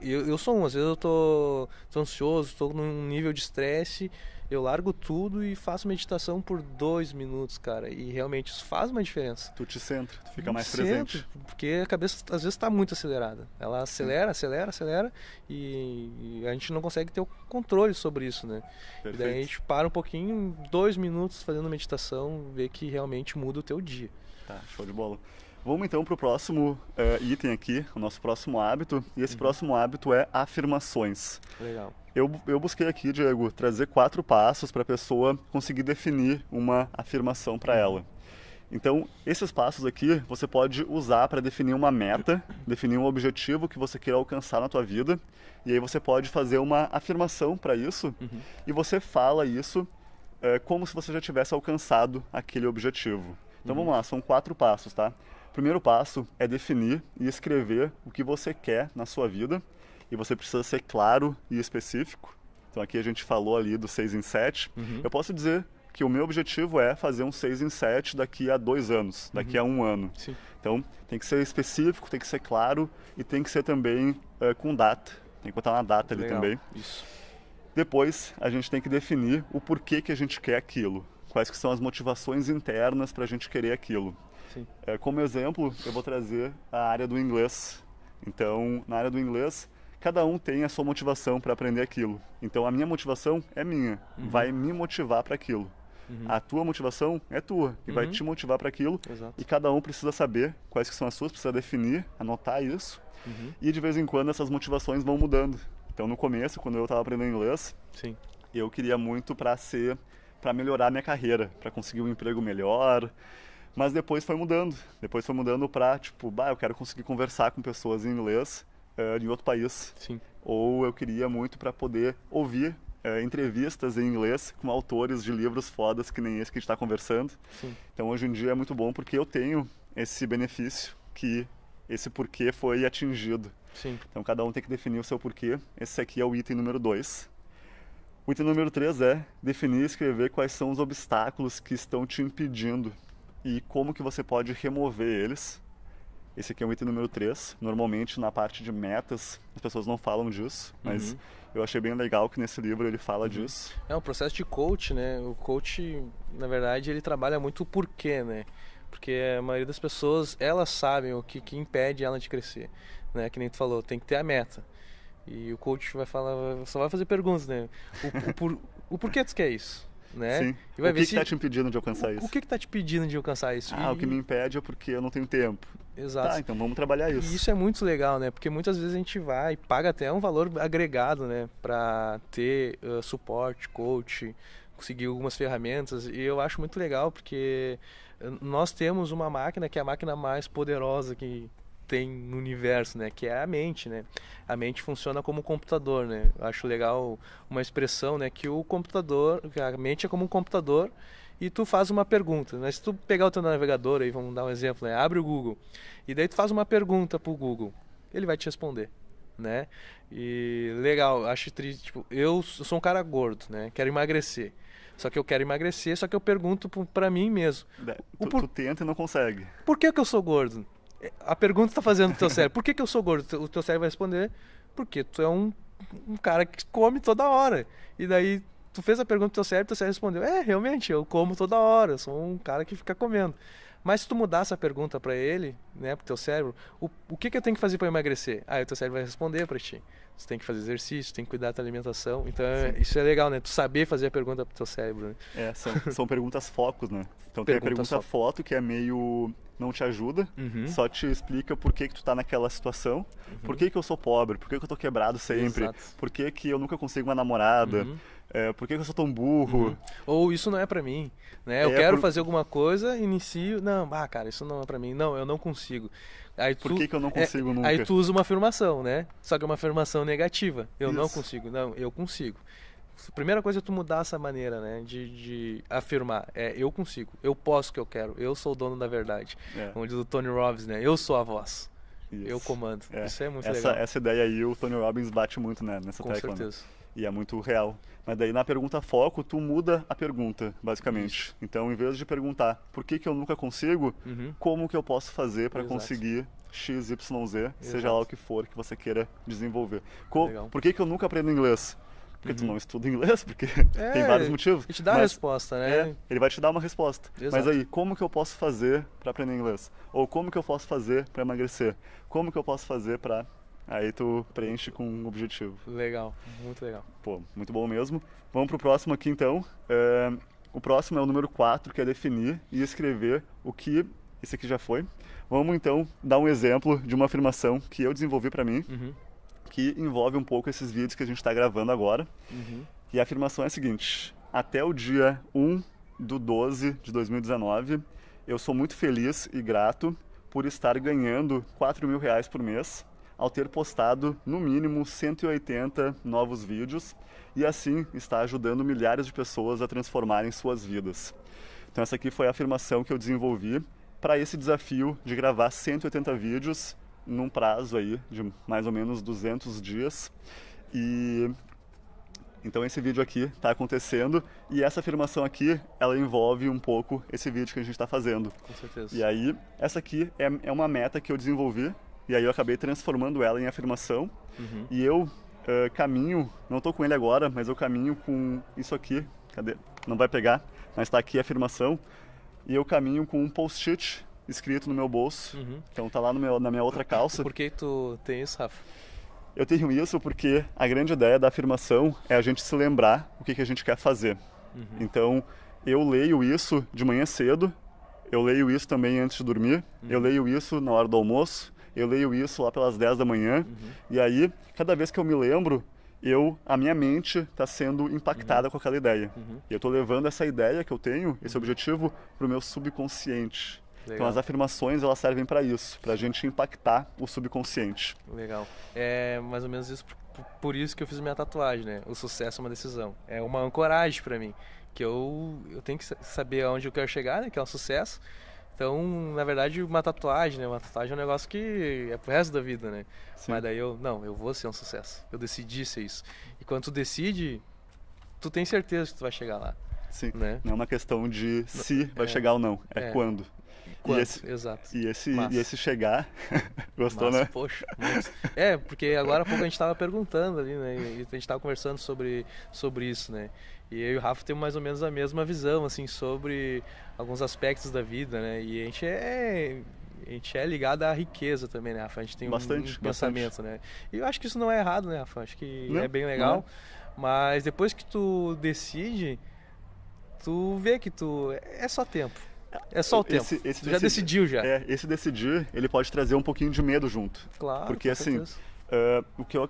eu, eu sou um, às vezes eu tô, tô ansioso, tô num nível de estresse, eu largo tudo e faço meditação por dois minutos, cara. E realmente isso faz uma diferença. Tu te centra, tu fica mais centro, presente. Porque a cabeça às vezes está muito acelerada. Ela acelera, Sim. acelera, acelera e, e, a gente não consegue ter o controle sobre isso, né? Perfeito. E daí a gente para um pouquinho, dois minutos fazendo meditação, vê que realmente muda o teu dia. Tá, show de bola. Vamos então para o próximo uh, item aqui, o nosso próximo hábito. E esse uhum. próximo hábito é afirmações. Legal. Eu, eu busquei aqui, Diego, trazer quatro passos para a pessoa conseguir definir uma afirmação para uhum. ela. Então, esses passos aqui você pode usar para definir uma meta, definir um objetivo que você queira alcançar na tua vida, e aí você pode fazer uma afirmação para isso, uhum. e você fala isso eh, como se você já tivesse alcançado aquele objetivo. Então uhum. vamos lá, são quatro passos, tá? O primeiro passo é definir e escrever o que você quer na sua vida e você precisa ser claro e específico. Então aqui a gente falou ali do 6 em 7. Uhum. Eu posso dizer que o meu objetivo é fazer um 6 em 7 daqui a dois anos, daqui uhum. a um ano. Sim. Então tem que ser específico, tem que ser claro e tem que ser também eh, com data. Tem que botar uma data Legal. ali também. Isso. Depois a gente tem que definir o porquê que a gente quer aquilo. Quais que são as motivações internas para a gente querer aquilo. É, como exemplo, eu vou trazer a área do inglês. Então, na área do inglês, cada um tem a sua motivação para aprender aquilo. Então, a minha motivação é minha, uhum. vai me motivar para aquilo. Uhum. A tua motivação é tua e uhum. vai te motivar para aquilo. E cada um precisa saber quais que são as suas, precisa definir, anotar isso. Uhum. E de vez em quando essas motivações vão mudando. Então, no começo, quando eu estava aprendendo inglês, Sim. eu queria muito para ser para melhorar minha carreira, para conseguir um emprego melhor, mas depois foi mudando. Depois foi mudando para tipo, bah, eu quero conseguir conversar com pessoas em inglês uh, de outro país. Sim. Ou eu queria muito para poder ouvir uh, entrevistas em inglês com autores de livros fodas que nem esse que a gente está conversando. Sim. Então hoje em dia é muito bom porque eu tenho esse benefício que esse porquê foi atingido. Sim. Então cada um tem que definir o seu porquê. Esse aqui é o item número 2. O item número 3 é definir e escrever quais são os obstáculos que estão te impedindo e como que você pode remover eles. Esse aqui é o item número 3. Normalmente na parte de metas as pessoas não falam disso, mas uhum. eu achei bem legal que nesse livro ele fala uhum. disso. É um processo de coach, né? O coach, na verdade, ele trabalha muito o porquê, né? Porque a maioria das pessoas, elas sabem o que, que impede ela de crescer, né? Que nem tu falou, tem que ter a meta. E o coach vai falar, só vai fazer perguntas, né? O, o, por, o porquê tu quer isso? né? Sim. E vai o que, ver que se... tá te impedindo de alcançar o, isso? O que, que tá te impedindo de alcançar isso? Ah, e... o que me impede é porque eu não tenho tempo. Exato. Tá, então vamos trabalhar isso. E isso é muito legal, né? Porque muitas vezes a gente vai e paga até um valor agregado, né? Para ter uh, suporte, coach, conseguir algumas ferramentas. E eu acho muito legal porque nós temos uma máquina que é a máquina mais poderosa que tem no universo, né? Que é a mente, né? A mente funciona como um computador, né? Eu acho legal uma expressão, né? Que o computador, a mente é como um computador e tu faz uma pergunta. Né? Se tu pegar o teu navegador aí, vamos dar um exemplo, né? Abre o Google e daí tu faz uma pergunta pro Google, ele vai te responder né? E legal, acho triste. Tipo, eu sou um cara gordo, né? Quero emagrecer. Só que eu quero emagrecer, só que eu pergunto para mim mesmo. É, por... tu, tenta e não consegue. Por que, que eu sou gordo? A pergunta está fazendo o teu cérebro, por que, que eu sou gordo? O teu cérebro vai responder, porque tu é um, um cara que come toda hora. E daí tu fez a pergunta pro teu cérebro, teu cérebro respondeu, é, realmente, eu como toda hora, eu sou um cara que fica comendo. Mas se tu mudar essa pergunta para ele, né, pro teu cérebro, o, o que, que eu tenho que fazer para emagrecer? Aí o teu cérebro vai responder para ti. Você tem que fazer exercício, tem que cuidar da alimentação. Então, é, isso é legal, né? Tu saber fazer a pergunta pro teu cérebro. Né? É, são, são perguntas focos, né? Então, tem pergunta a pergunta foto, que é meio não te ajuda, uhum. só te explica por que, que tu tá naquela situação, uhum. por que, que eu sou pobre, por que, que eu tô quebrado sempre, Exato. por que, que eu nunca consigo uma namorada. Uhum é, por que, eu sou tão burro? Uhum. Ou isso não é para mim, né? Eu é, quero por... fazer alguma coisa, inicio, não, ah, cara, isso não é para mim, não, eu não consigo. Aí tu, por que, que eu não é, consigo é, nunca? Aí tu usa uma afirmação, né? Só que é uma afirmação negativa. Eu isso. não consigo, não, eu consigo. Primeira coisa é tu mudar essa maneira, né? De, de afirmar. É, eu consigo, eu posso o que eu quero, eu sou o dono da verdade. É. do o Tony Robbins, né? Eu sou a voz. Isso. Eu comando. É. Isso é muito essa, legal. Essa ideia aí o Tony Robbins bate muito né, nessa Com tecla. Com né? certeza. Né? E é muito real. Mas daí na pergunta foco, tu muda a pergunta, basicamente. Isso. Então, em vez de perguntar por que, que eu nunca consigo, uhum. como que eu posso fazer para conseguir X, Y, Z, seja lá o que for que você queira desenvolver. Co Legal. por que, que eu nunca aprendo inglês? Porque uhum. tu não estuda inglês, porque é, tem vários motivos. Ele te dá a resposta, né? É, ele vai te dar uma resposta. Exato. Mas aí, como que eu posso fazer para aprender inglês? Ou como que eu posso fazer para emagrecer? Como que eu posso fazer para Aí tu preenche com um objetivo. Legal, muito legal. Pô, muito bom mesmo. Vamos pro próximo aqui então. É, o próximo é o número 4, que é definir e escrever o que. Esse aqui já foi. Vamos então dar um exemplo de uma afirmação que eu desenvolvi para mim, uhum. que envolve um pouco esses vídeos que a gente está gravando agora. Uhum. E a afirmação é a seguinte: até o dia 1 do 12 de 2019, eu sou muito feliz e grato por estar ganhando 4 mil reais por mês ao ter postado no mínimo 180 novos vídeos e assim está ajudando milhares de pessoas a transformarem suas vidas. Então essa aqui foi a afirmação que eu desenvolvi para esse desafio de gravar 180 vídeos num prazo aí de mais ou menos 200 dias. E então esse vídeo aqui está acontecendo e essa afirmação aqui, ela envolve um pouco esse vídeo que a gente está fazendo. Com certeza. E aí, essa aqui é, é uma meta que eu desenvolvi e aí eu acabei transformando ela em afirmação. Uhum. E eu uh, caminho, não estou com ele agora, mas eu caminho com isso aqui. Cadê? Não vai pegar, mas está aqui a afirmação. E eu caminho com um post-it escrito no meu bolso. Uhum. Então tá lá meu, na minha outra calça. Por que tu tem isso, Rafa? Eu tenho isso porque a grande ideia da afirmação é a gente se lembrar o que, que a gente quer fazer. Uhum. Então, eu leio isso de manhã cedo, eu leio isso também antes de dormir, uhum. eu leio isso na hora do almoço, eu leio isso lá pelas 10 da manhã, uhum. e aí, cada vez que eu me lembro, eu a minha mente está sendo impactada uhum. com aquela ideia. Uhum. E eu estou levando essa ideia que eu tenho, esse objetivo, para o meu subconsciente. Legal. Então as afirmações elas servem para isso, para a gente impactar o subconsciente. Legal. É mais ou menos isso por isso que eu fiz minha tatuagem, né? O sucesso é uma decisão, é uma ancoragem para mim, que eu eu tenho que saber aonde eu quero chegar, né? Que é um sucesso. Então, na verdade, uma tatuagem, né? Uma tatuagem é um negócio que é pro resto da vida, né? Sim. Mas daí eu, não, eu vou ser um sucesso. Eu decidi ser isso. E quando tu decide, tu tem certeza que tu vai chegar lá. Sim. Né? Não é uma questão de se vai é, chegar ou não, é, é. quando. Quanto, e esse, exato. E esse, e esse chegar, gostou, né? Poxa, é, porque agora há pouco a gente estava perguntando ali, né? E a gente estava conversando sobre, sobre isso, né? E eu e o Rafa temos mais ou menos a mesma visão, assim, sobre alguns aspectos da vida, né? E a gente é a gente é ligado à riqueza também, né, Rafa? A gente tem bastante, um pensamento, bastante. né? E eu acho que isso não é errado, né, Rafa? Acho que não, é bem é. legal. É. Mas depois que tu decide, tu vê que tu é só tempo. É só o tempo. Esse, esse tu já decidiu já. É, esse decidir, ele pode trazer um pouquinho de medo junto. Claro. Porque assim, uh, o que eu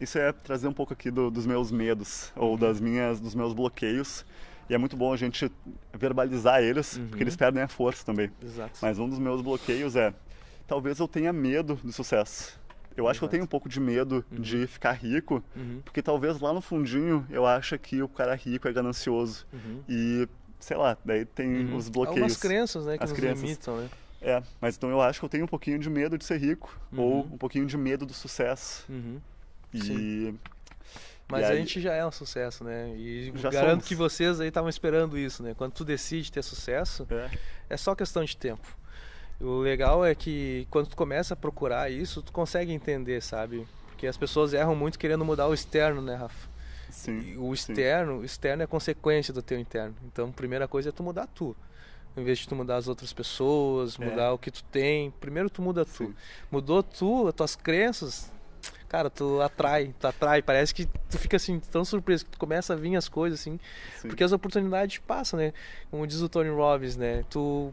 isso é trazer um pouco aqui do, dos meus medos ou das minhas, dos meus bloqueios. E é muito bom a gente verbalizar eles, uhum. porque eles perdem a força também. Exato. Mas um dos meus bloqueios é, talvez eu tenha medo do sucesso. Eu acho Exato. que eu tenho um pouco de medo uhum. de ficar rico, uhum. porque talvez lá no fundinho eu acho que o cara rico é ganancioso. Uhum. E, sei lá, daí tem uhum. os é bloqueios. Algumas crenças, né, que As nos crenças. limitam, né? É, mas então eu acho que eu tenho um pouquinho de medo de ser rico, ou uhum. um pouquinho de medo do sucesso. E. Sim. Mas aí... a gente já é um sucesso, né? E já garanto somos. que vocês aí estavam esperando isso, né? Quando tu decide ter sucesso, é. é. só questão de tempo. O legal é que quando tu começa a procurar isso, tu consegue entender, sabe? Porque as pessoas erram muito querendo mudar o externo, né, Rafa? Sim. E o externo, sim. externo é consequência do teu interno. Então, primeira coisa é tu mudar tu em vez de tu mudar as outras pessoas, mudar é. o que tu tem, primeiro tu muda tu. Sim. Mudou tu, as tuas crenças, cara, tu atrai, tu atrai, parece que tu fica assim tão surpreso que tu começa a vir as coisas assim, Sim. porque as oportunidades passam, né? Como diz o Tony Robbins, né? Tu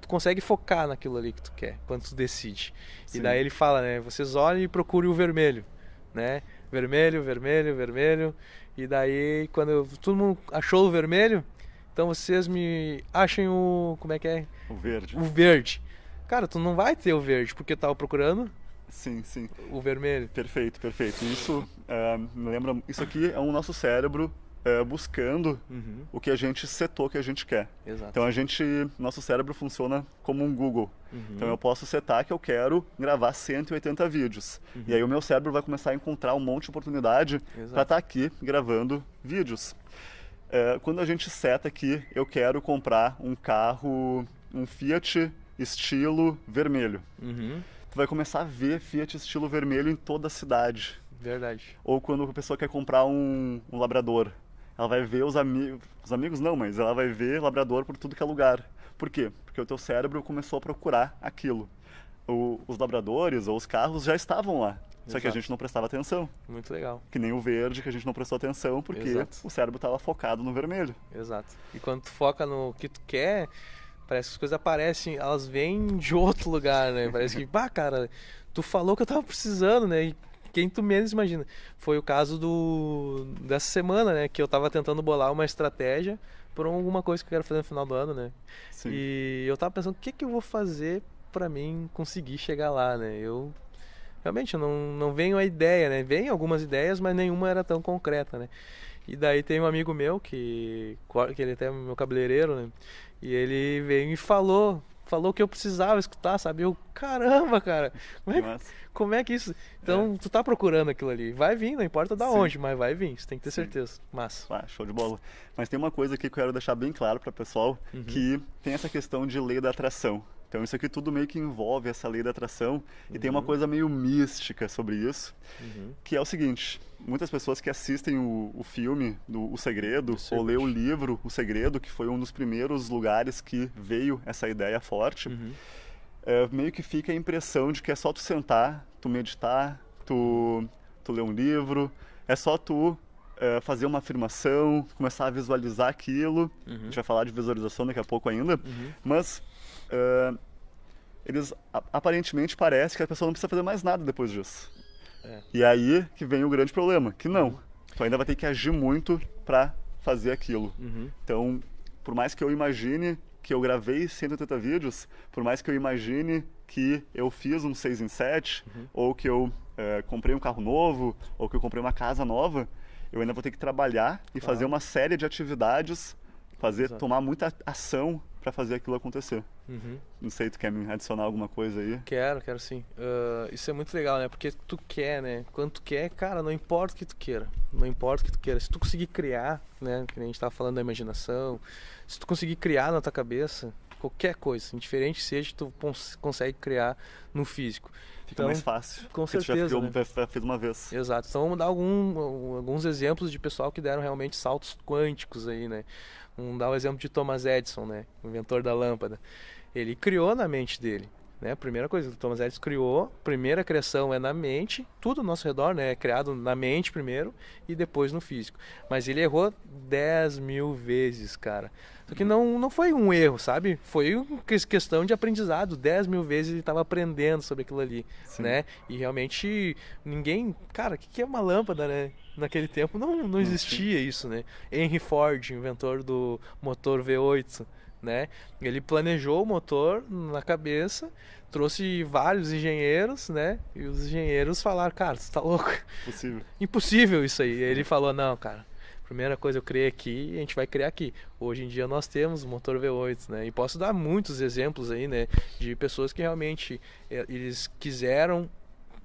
tu consegue focar naquilo ali que tu quer, quando tu decide. Sim. E daí ele fala, né, vocês olhem e procurem o vermelho, né? Vermelho, vermelho, vermelho. E daí quando eu, todo mundo achou o vermelho, então vocês me achem o como é que é? O verde. O verde. Cara, tu não vai ter o verde porque eu tava procurando Sim, sim. O vermelho. Perfeito, perfeito. Isso é, lembra. Isso aqui é o nosso cérebro é, buscando uhum. o que a gente setou que a gente quer. Exato. Então a gente. Nosso cérebro funciona como um Google. Uhum. Então eu posso setar que eu quero gravar 180 vídeos. Uhum. E aí o meu cérebro vai começar a encontrar um monte de oportunidade para estar tá aqui gravando vídeos. É, quando a gente seta que eu quero comprar um carro, um Fiat estilo vermelho. Uhum tu vai começar a ver Fiat estilo vermelho em toda a cidade. Verdade. Ou quando a pessoa quer comprar um, um labrador, ela vai ver os amigos, os amigos não, mas ela vai ver labrador por tudo que é lugar. Por quê? Porque o teu cérebro começou a procurar aquilo. O, os labradores ou os carros já estavam lá. Exato. Só que a gente não prestava atenção. Muito legal. Que nem o verde, que a gente não prestou atenção, porque Exato. o cérebro estava focado no vermelho. Exato. E quando tu foca no que tu quer, Parece que as coisas aparecem, elas vêm de outro lugar, né? Parece que, pá, cara, tu falou que eu tava precisando, né? E quem tu menos imagina. Foi o caso do dessa semana, né? Que eu tava tentando bolar uma estratégia por alguma coisa que eu quero fazer no final do ano, né? Sim. E eu tava pensando, o que que eu vou fazer para mim conseguir chegar lá, né? Eu realmente não, não venho a ideia, né? Vem algumas ideias, mas nenhuma era tão concreta, né? E daí tem um amigo meu que, que ele é até meu cabeleireiro, né? E ele veio e falou, falou que eu precisava escutar, sabe? Eu, caramba, cara, como é, que, como é que isso. É. Então, é. tu tá procurando aquilo ali. Vai vir, não importa da Sim. onde, mas vai vir, você tem que ter Sim. certeza. Mas. Ah, show de bola. Mas tem uma coisa aqui que eu quero deixar bem claro para pessoal, uhum. que tem essa questão de lei da atração. Então isso aqui tudo meio que envolve essa lei da atração uhum. e tem uma uhum. coisa meio mística sobre isso, uhum. que é o seguinte: muitas pessoas que assistem o, o filme do O Segredo ou lê o livro O Segredo, que foi um dos primeiros lugares que veio essa ideia forte, uhum. é, meio que fica a impressão de que é só tu sentar, tu meditar, tu, tu ler um livro, é só tu eh, fazer uma afirmação, começar a visualizar aquilo. Uhum. A gente vai falar de visualização daqui a pouco ainda. Uhum. Mas uh, eles aparentemente parece que a pessoa não precisa fazer mais nada depois disso. É. E aí que vem o grande problema, que não. Tu ainda vai ter que agir muito para fazer aquilo. Uhum. Então, por mais que eu imagine que eu gravei 180 vídeos, por mais que eu imagine que eu fiz um 6 em 7, uhum. ou que eu é, comprei um carro novo, ou que eu comprei uma casa nova, eu ainda vou ter que trabalhar e claro. Tá. fazer uma série de atividades, fazer, Exato. tomar muita ação para fazer aquilo acontecer. Uhum. Não sei, tu quer me adicionar alguma coisa aí? Quero, quero sim. Uh, isso é muito legal, né? Porque tu quer, né? Quando tu quer, cara, não importa o que tu queira. Não importa o que tu queira. Se tu conseguir criar, né? Que a gente tava falando da imaginação. Se tu conseguir criar na tua cabeça, qualquer coisa, indiferente seja, tu consegue criar no físico. Fica então, mais fácil. Com certeza. Já fiz né? fez uma vez. Exato. Então vamos dar algum, alguns exemplos de pessoal que deram realmente saltos quânticos aí, né? Vamos dar o exemplo de Thomas Edison, né? O inventor da lâmpada. Ele criou na mente dele. Né? Primeira coisa que Thomas Edison criou, primeira criação é na mente, tudo ao nosso redor né, é criado na mente primeiro e depois no físico. Mas ele errou 10 mil vezes, cara. Só que não, não foi um erro, sabe? Foi questão de aprendizado. Dez mil vezes ele estava aprendendo sobre aquilo ali, Sim. né? E realmente ninguém... Cara, o que, que é uma lâmpada, né? Naquele tempo não, não existia isso, né? Henry Ford, inventor do motor V8, né? Ele planejou o motor na cabeça, trouxe vários engenheiros, né? E os engenheiros falaram, cara, você tá louco? Impossível. Impossível isso aí. E ele falou, não, cara primeira coisa eu criei aqui e a gente vai criar aqui. Hoje em dia nós temos o motor V8, né? E posso dar muitos exemplos aí, né? De pessoas que realmente eh, eles quiseram,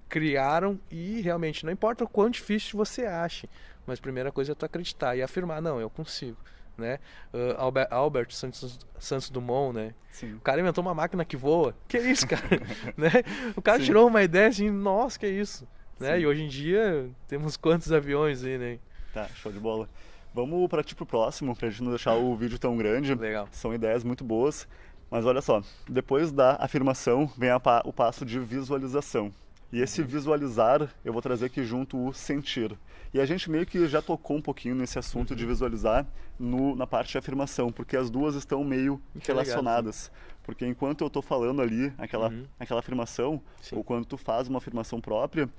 criaram e realmente não importa o quão difícil você ache, mas a primeira coisa é tu acreditar e afirmar, não, eu consigo. Né? Uh, ah, Albert, Albert Santos, Santos, Dumont, né? Sim. O cara inventou uma máquina que voa. Que é isso, cara? né? O cara Sim. tirou uma ideia assim, nossa, que é isso? Né? E hoje em dia temos quantos aviões aí, né? Tá, show de bola. Vamos partir pro próximo, pra gente não deixar o vídeo tão grande. Legal. São ideias muito boas. Mas olha só, depois da afirmação vem a, o passo de visualização. E esse uhum. visualizar, eu vou trazer aqui junto o sentir. E a gente meio que já tocou um pouquinho nesse assunto uhum. de visualizar no, na parte de afirmação, porque as duas estão meio né? relacionadas. Legal, porque enquanto eu estou falando ali aquela, uhum. aquela afirmação, sim. ou quando tu faz uma afirmação própria,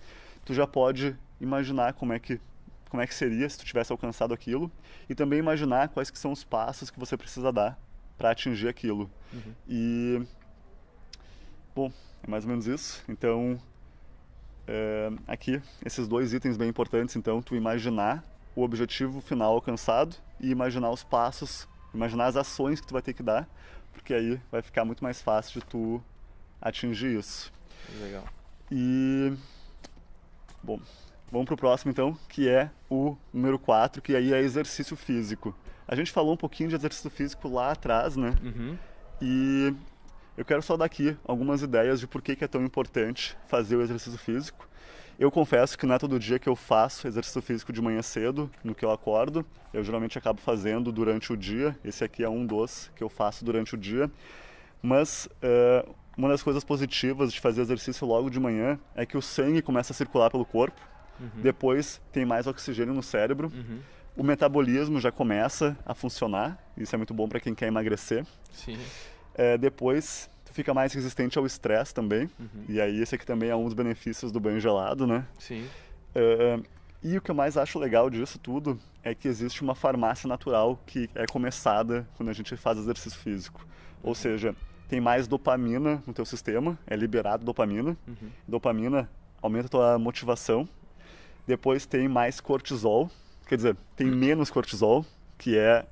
tu já pode imaginar como é que como é que seria se tu tivesse alcançado aquilo e também imaginar quais que são os passos que você precisa dar para atingir aquilo. Uhum. E bom, é mais ou menos isso. Então é, aqui esses dois itens bem importantes. Então tu imaginar o objetivo final alcançado e imaginar os passos, imaginar as ações que tu vai ter que dar, porque aí vai ficar muito mais fácil de tu atingir isso. Legal. E bom, Vamos para o próximo então, que é o número 4, que aí é exercício físico. A gente falou um pouquinho de exercício físico lá atrás, né? Uhum. E eu quero só dar aqui algumas ideias de por que, que é tão importante fazer o exercício físico. Eu confesso que não é todo dia que eu faço exercício físico de manhã cedo, no que eu acordo. Eu geralmente acabo fazendo durante o dia. Esse aqui é um dos que eu faço durante o dia. Mas uh, uma das coisas positivas de fazer exercício logo de manhã é que o sangue começa a circular pelo corpo. Uhum. Depois tem mais oxigênio no cérebro. Uhum. O metabolismo já começa a funcionar. Isso é muito bom para quem quer emagrecer. Sim. É, depois tu fica mais resistente ao estresse também. Uhum. E aí esse aqui também é um dos benefícios do banho gelado, né? Sim. É, e o que eu mais acho legal disso tudo é que existe uma farmácia natural que é começada quando a gente faz exercício físico. Ou uhum. seja, tem mais dopamina no teu sistema, é liberado dopamina. Uhum. Dopamina aumenta a tua motivação, depois tem mais cortisol, quer dizer, tem menos cortisol, que é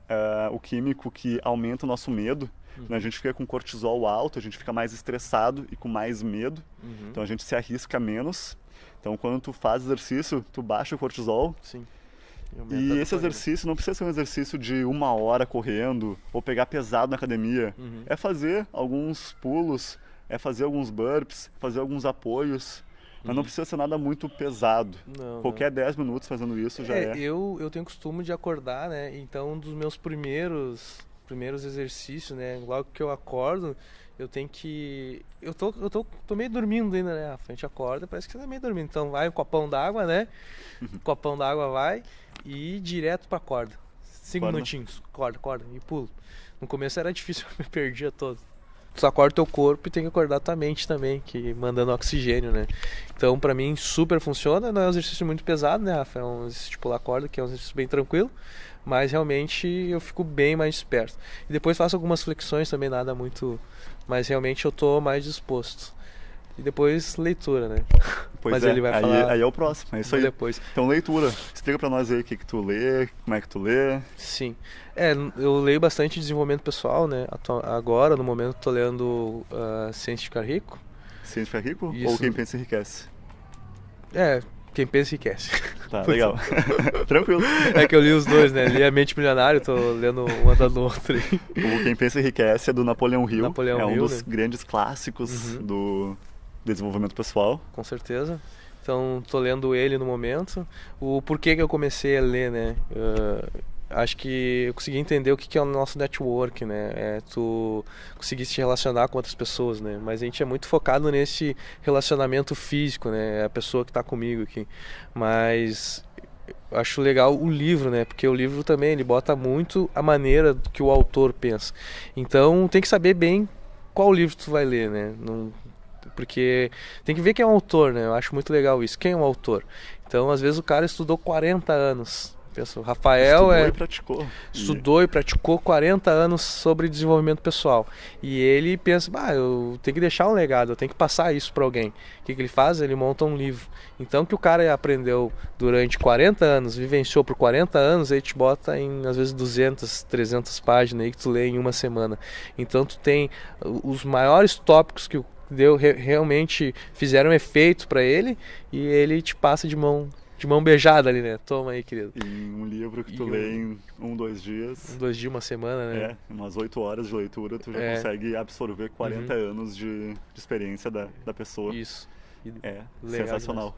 uh, o químico que aumenta o nosso medo. Né? Uhum. Né? A gente fica com cortisol alto, a gente fica mais estressado e com mais medo. Uhum. Então a gente se arrisca menos. Então quando tu faz exercício, tu baixa o cortisol. Sim. E, e esse exercício não precisa ser um exercício de uma hora correndo ou pegar pesado na academia. Uhum. É fazer alguns pulos, é fazer alguns burps, fazer alguns apoios, mas não uhum. precisa ser nada muito pesado. Não, Qualquer 10 minutos fazendo isso já é. é. Eu, eu tenho costume de acordar, né? Então, um dos meus primeiros primeiros exercícios, né? Logo que eu acordo, eu tenho que. Eu tô, eu tô, tô meio dormindo ainda, né? A gente acorda, parece que você tá meio dormindo. Então vai um copão d'água, né? Um uhum. copão d'água vai e direto pra corda. Cinco corda. minutinhos, corda, corda, e pulo. No começo era difícil, eu me perdia todo tu acorda o teu corpo e tem que acordar a tua mente também, que mandando oxigênio, né? Então, para mim, super funciona. Não é um exercício muito pesado, né, Rafa? É um exercício tipo tipo, corda, que é um exercício bem tranquilo. Mas realmente eu fico bem mais esperto. E depois faço algumas flexões também, nada muito. Mas realmente eu tô mais disposto. E depois leitura, né? Pois Mas é. ele vai aí, falar. É, aí é o próximo, é isso aí. Depois. Então, leitura. Explica pra nós aí o que, que tu lê, como é que tu lê. Sim. É, eu leio bastante desenvolvimento pessoal, né? Agora, no momento, tô lendo uh, Ciência de Ficar Rico. Ciência de Ficar Rico? Isso. Ou Quem Pensa Enriquece? É, quem pensa enriquece. Tá, legal. Tranquilo. É que eu li os dois, né? Li A Mente Milionária, tô lendo um atrás do outro. O Quem Pensa Enriquece é do Napoleão Hill. Napoleão é um dos né? grandes clássicos uhum. do desenvolvimento pessoal. Com certeza. Então, tô lendo ele no momento. O porquê que eu comecei a ler, né? Uh, acho que eu consegui entender o que é o nosso network, né? É tu conseguir se relacionar com outras pessoas, né? Mas a gente é muito focado nesse relacionamento físico, né? É a pessoa que está comigo aqui. Mas acho legal o livro, né? Porque o livro também ele bota muito a maneira que o autor pensa. Então, tem que saber bem qual livro tu vai ler, né? Não porque tem que ver quem é um autor, né? Eu acho muito legal isso. Quem é um autor? Então, às vezes o cara estudou 40 anos. Penso, Rafael estudou é, e praticou. Estudou e praticou 40 anos sobre desenvolvimento pessoal. E ele pensa, bah, eu tenho que deixar um legado, eu tenho que passar isso para alguém. O que, que ele faz? Ele monta um livro. Então, que o cara aprendeu durante 40 anos, vivenciou por 40 anos, ele te bota em, às vezes, 200, 300 páginas aí que tu lê em uma semana. Então, tu tem os maiores tópicos que o deu re realmente fizeram efeito para ele e ele te passa de mão de mão beijada ali, né? Toma aí, querido. Em um livro que tu e lê um, em um, dois dias. Um, dois dias, uma semana, né? É, umas oito horas de leitura, tu já é. consegue absorver 40 uhum. anos de, de, experiência da, da pessoa. Isso. E é, sensacional.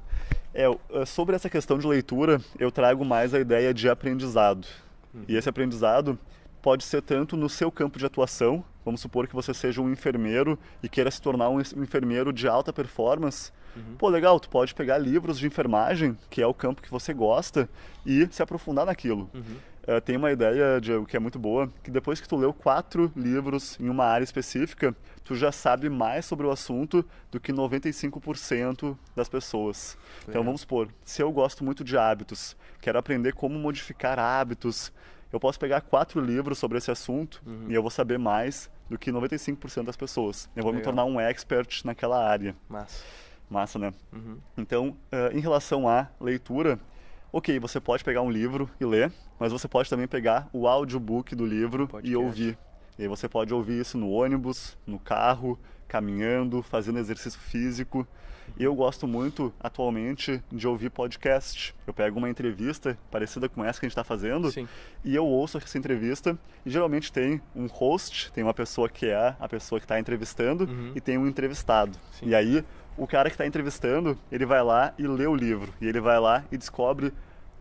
É, é, sobre essa questão de leitura, eu trago mais a ideia de aprendizado. Uhum. E esse aprendizado, pode ser tanto no seu campo de atuação, vamos supor que você seja um enfermeiro e queira se tornar um enfermeiro de alta performance. Uhum. Pô, legal, tu pode pegar livros de enfermagem, que é o campo que você gosta, e se aprofundar naquilo. Uhum. Uh, tem uma ideia, Diego, que é muito boa, que depois que tu leu quatro livros em uma área específica, tu já sabe mais sobre o assunto do que 95% das pessoas. É. Então vamos supor, se eu gosto muito de hábitos, quero aprender como modificar hábitos, eu posso pegar quatro livros sobre esse assunto uhum. e eu vou saber mais do que 95% das pessoas. Eu vou Legal. me tornar um expert naquela área. Massa. Massa, né? Uhum. Então, uh, em relação à leitura, ok, você pode pegar um livro e ler, mas você pode também pegar o audiobook do livro e ouvir. E aí você pode ouvir isso no ônibus, no carro, caminhando, fazendo exercício físico. Eu gosto muito, atualmente, de ouvir podcast. Eu pego uma entrevista parecida com essa que a gente está fazendo Sim. e eu ouço essa entrevista. E geralmente tem um host, tem uma pessoa que é a pessoa que está entrevistando uhum. e tem um entrevistado. Sim. E aí, o cara que está entrevistando, ele vai lá e lê o livro. E ele vai lá e descobre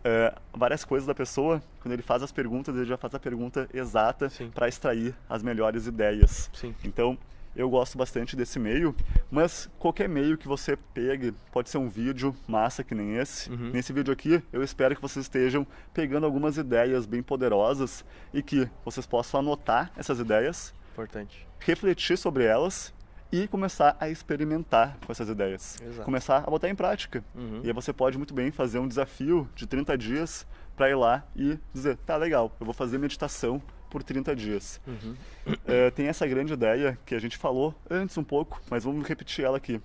Uh, várias coisas da pessoa. Quando ele faz as perguntas, ele já faz a pergunta exata para extrair as melhores ideias. Sim. Então, eu gosto bastante desse meio, mas qualquer meio que você pegue, pode ser um vídeo massa que nem esse. Uhum. Nesse vídeo aqui, eu espero que vocês estejam pegando algumas ideias bem poderosas e que vocês possam anotar essas ideias. Importante. Refletir sobre elas e começar a experimentar com essas ideias. Exato. Começar a botar em prática. Uhum. E aí você pode muito bem fazer um desafio de 30 dias para ir lá e dizer: tá legal, eu vou fazer meditação por 30 dias. Uhum. É, tem essa grande ideia que a gente falou antes um pouco, mas vamos repetir ela aqui.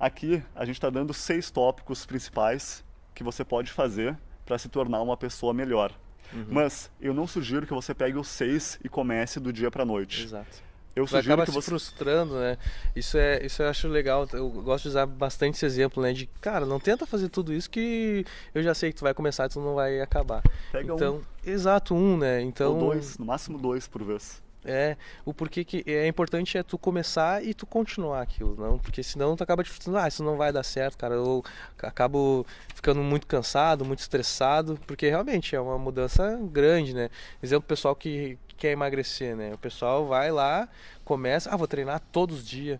Aqui a gente está dando seis tópicos principais que você pode fazer para se tornar uma pessoa melhor. Uhum. Mas eu não sugiro que você pegue os seis e comece do dia para noite. Exato eu tu acaba se você... frustrando, né? Isso é, isso eu acho legal. Eu gosto de usar bastante esse exemplo, né? De cara, não tenta fazer tudo isso que eu já sei que tu vai começar e tu não vai acabar. Pega então, um. Exato, um, né? Então. Ou dois, no máximo dois por vez. É, o porquê que é importante é tu começar e tu continuar aquilo, não? Porque senão tu acaba te falando ah, isso não vai dar certo, cara. Eu acabo ficando muito cansado, muito estressado, porque realmente é uma mudança grande, né? Exemplo, pessoal que quer emagrecer, né? O pessoal vai lá, começa, ah, vou treinar todos os dias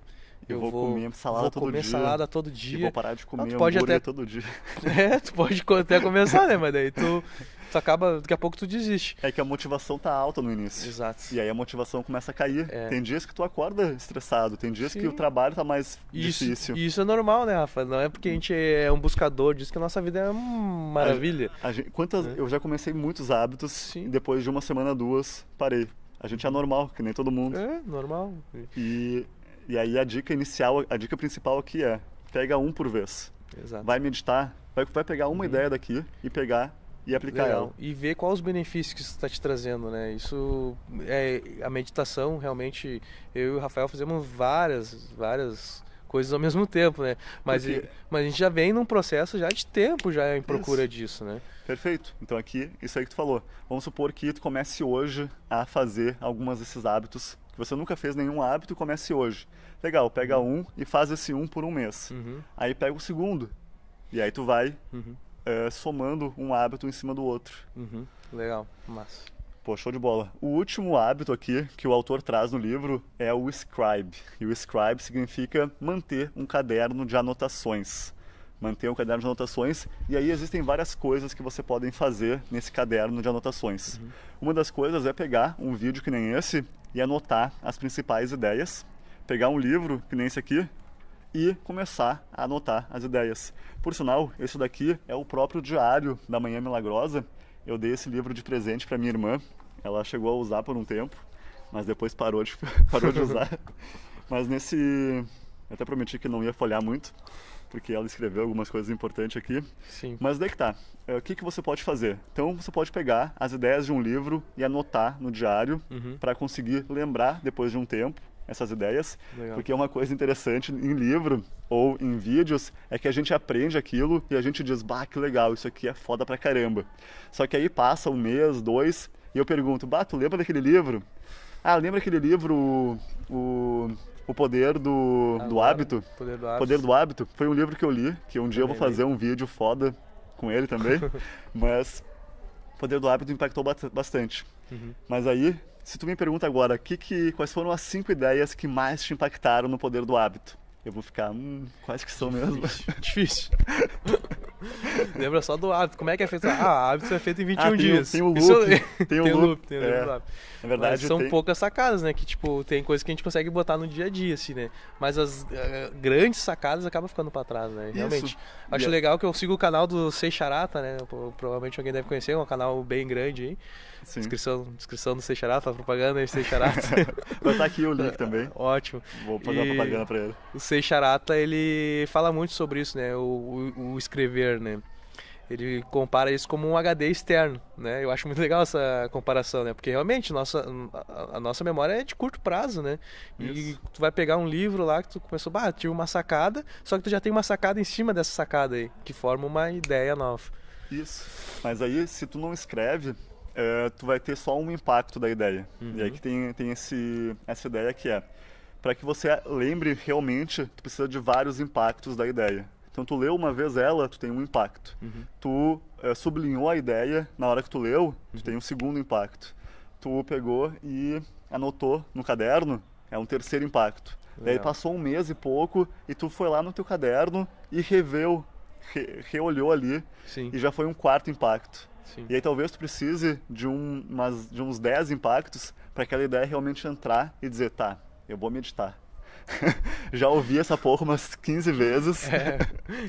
eu, vou, vou, comer salada vou todo comer dia. salada todo dia. E vou parar de ah, comer não, pode até todo dia. É, tu pode até começar, né? Mas daí tu, tu acaba, daqui a pouco tu desiste. É que a motivação tá alta no início. Exato. E aí a motivação começa a cair. É. Tem dias que tu acorda estressado, tem dias Sim. que o trabalho tá mais isso, difícil. Isso é normal, né, Rafa? Não é porque a gente é um buscador disso que a nossa vida é uma maravilha. A, a gente, quantas, é. Eu já comecei muitos hábitos Sim. e depois de uma semana, duas, parei. A gente é normal, que nem todo mundo. É, normal. E e aí a dica inicial, a dica principal aqui é: pega um por vez. Exato. Vai meditar, vai, vai pegar uma uhum. ideia daqui e pegar e aplicar Legal. ela. E ver quais os benefícios que isso está te trazendo, né? Isso é a meditação realmente. Eu e o Rafael fizemos várias, várias coisas ao mesmo tempo, né? Mas, Porque... mas a gente já vem num processo já de tempo já em procura isso. disso, né? Perfeito. Então aqui, isso aí que tu falou. Vamos supor que tu comece hoje a fazer algumas desses hábitos que você nunca fez nenhum hábito e comece hoje. Legal, pega uhum. um e faz esse um por um mês. Uhum. Aí pega o segundo. E aí tu vai uhum. Eh, somando um hábito em cima do outro. Uhum. Legal, massa. Pô, show de bola. O último hábito aqui que o autor traz no livro é o scribe. E o scribe significa manter um caderno de anotações manter um caderno de anotações e aí existem várias coisas que você podem fazer nesse caderno de anotações. Uhum. Uma das coisas é pegar um vídeo que nem esse e anotar as principais ideias, pegar um livro que nem esse aqui e começar a anotar as ideias. Por sinal, esse daqui é o próprio diário da Manhã Milagrosa. Eu dei esse livro de presente para minha irmã. Ela chegou a usar por um tempo, mas depois parou de, parou de usar. mas nesse. Eu até prometi que não ia folhear muito porque ela escreveu algumas coisas importantes aqui. Sim. Mas daí que tá. Eh, o que, que você pode fazer? Então você pode pegar as ideias de um livro e anotar no diário uhum. para conseguir lembrar depois de um tempo essas ideias, Legal. porque uma coisa interessante em livro ou em vídeos é que a gente aprende aquilo e a gente diz, bah, que legal, isso aqui é foda pra caramba. Só que aí passa um mês, dois, e eu pergunto, bah, tu lembra daquele livro? Ah, lembra aquele livro, o, o Poder do, do Hábito. Poder do Hábito. Poder do Hábito. Foi um livro que eu li, que um dia também eu vou fazer li. um vídeo foda com ele também. mas Poder do Hábito impactou bastante. Uhum. Mas aí, se tu me pergunta agora, que, que, quais foram as cinco ideias que mais te impactaram no Poder do Hábito? eu vou ficar, hum, quase que sou mesmo. Difícil. Lembra só do hábito. Como é que é feito? Ah, hábito é feito em 21 ah, tem, dias. Tem o loop. Isso, tem, o loop. tem o é, loop. Na verdade, Mas são poucas sacadas, né? Que, tipo, tem coisas que a gente consegue botar no dia a dia, assim, né? Mas as uh, grandes sacadas acabam ficando pra trás, né? Realmente. Isso. Acho yeah. É legal que eu sigo o canal do Seixarata, né? Provavelmente alguém deve conhecer, é um canal bem grande aí. Sim. Descrição, descrição do Seixarato, tá a propaganda aí do Seixarato. Vai estar tá aqui o link também. Ótimo. Vou fazer e uma propaganda para ele. O Seixarata, ele fala muito sobre isso, né? O, o, o, escrever, né? Ele compara isso como um HD externo, né? Eu acho muito legal essa comparação, né? Porque realmente nossa, a, a nossa memória é de curto prazo, né? Isso. E tu vai pegar um livro lá que tu começou, bah, tive uma sacada, só que tu já tem uma sacada em cima dessa sacada aí, que forma uma ideia nova. Isso. Mas aí, se tu não escreve, é, tu vai ter só um impacto da ideia. Uhum. E aí uhum. que tem, tem esse, essa ideia que é, para que você lembre realmente, tu precisa de vários impactos da ideia. Então tu leu uma vez ela, tu tem um impacto. Uhum. Tu é, sublinhou a ideia na hora que tu leu, tu uhum. tem um segundo impacto. Tu pegou e anotou no caderno, é um terceiro impacto. Legal. Daí passou um mês e pouco e tu foi lá no teu caderno e reveu, re, reolhou ali Sim. e já foi um quarto impacto. Sim. E aí talvez tu precise de, um, umas, de uns 10 impactos para aquela ideia realmente entrar e dizer, tá, eu vou meditar. Já ouvi essa porra umas 15 vezes. É,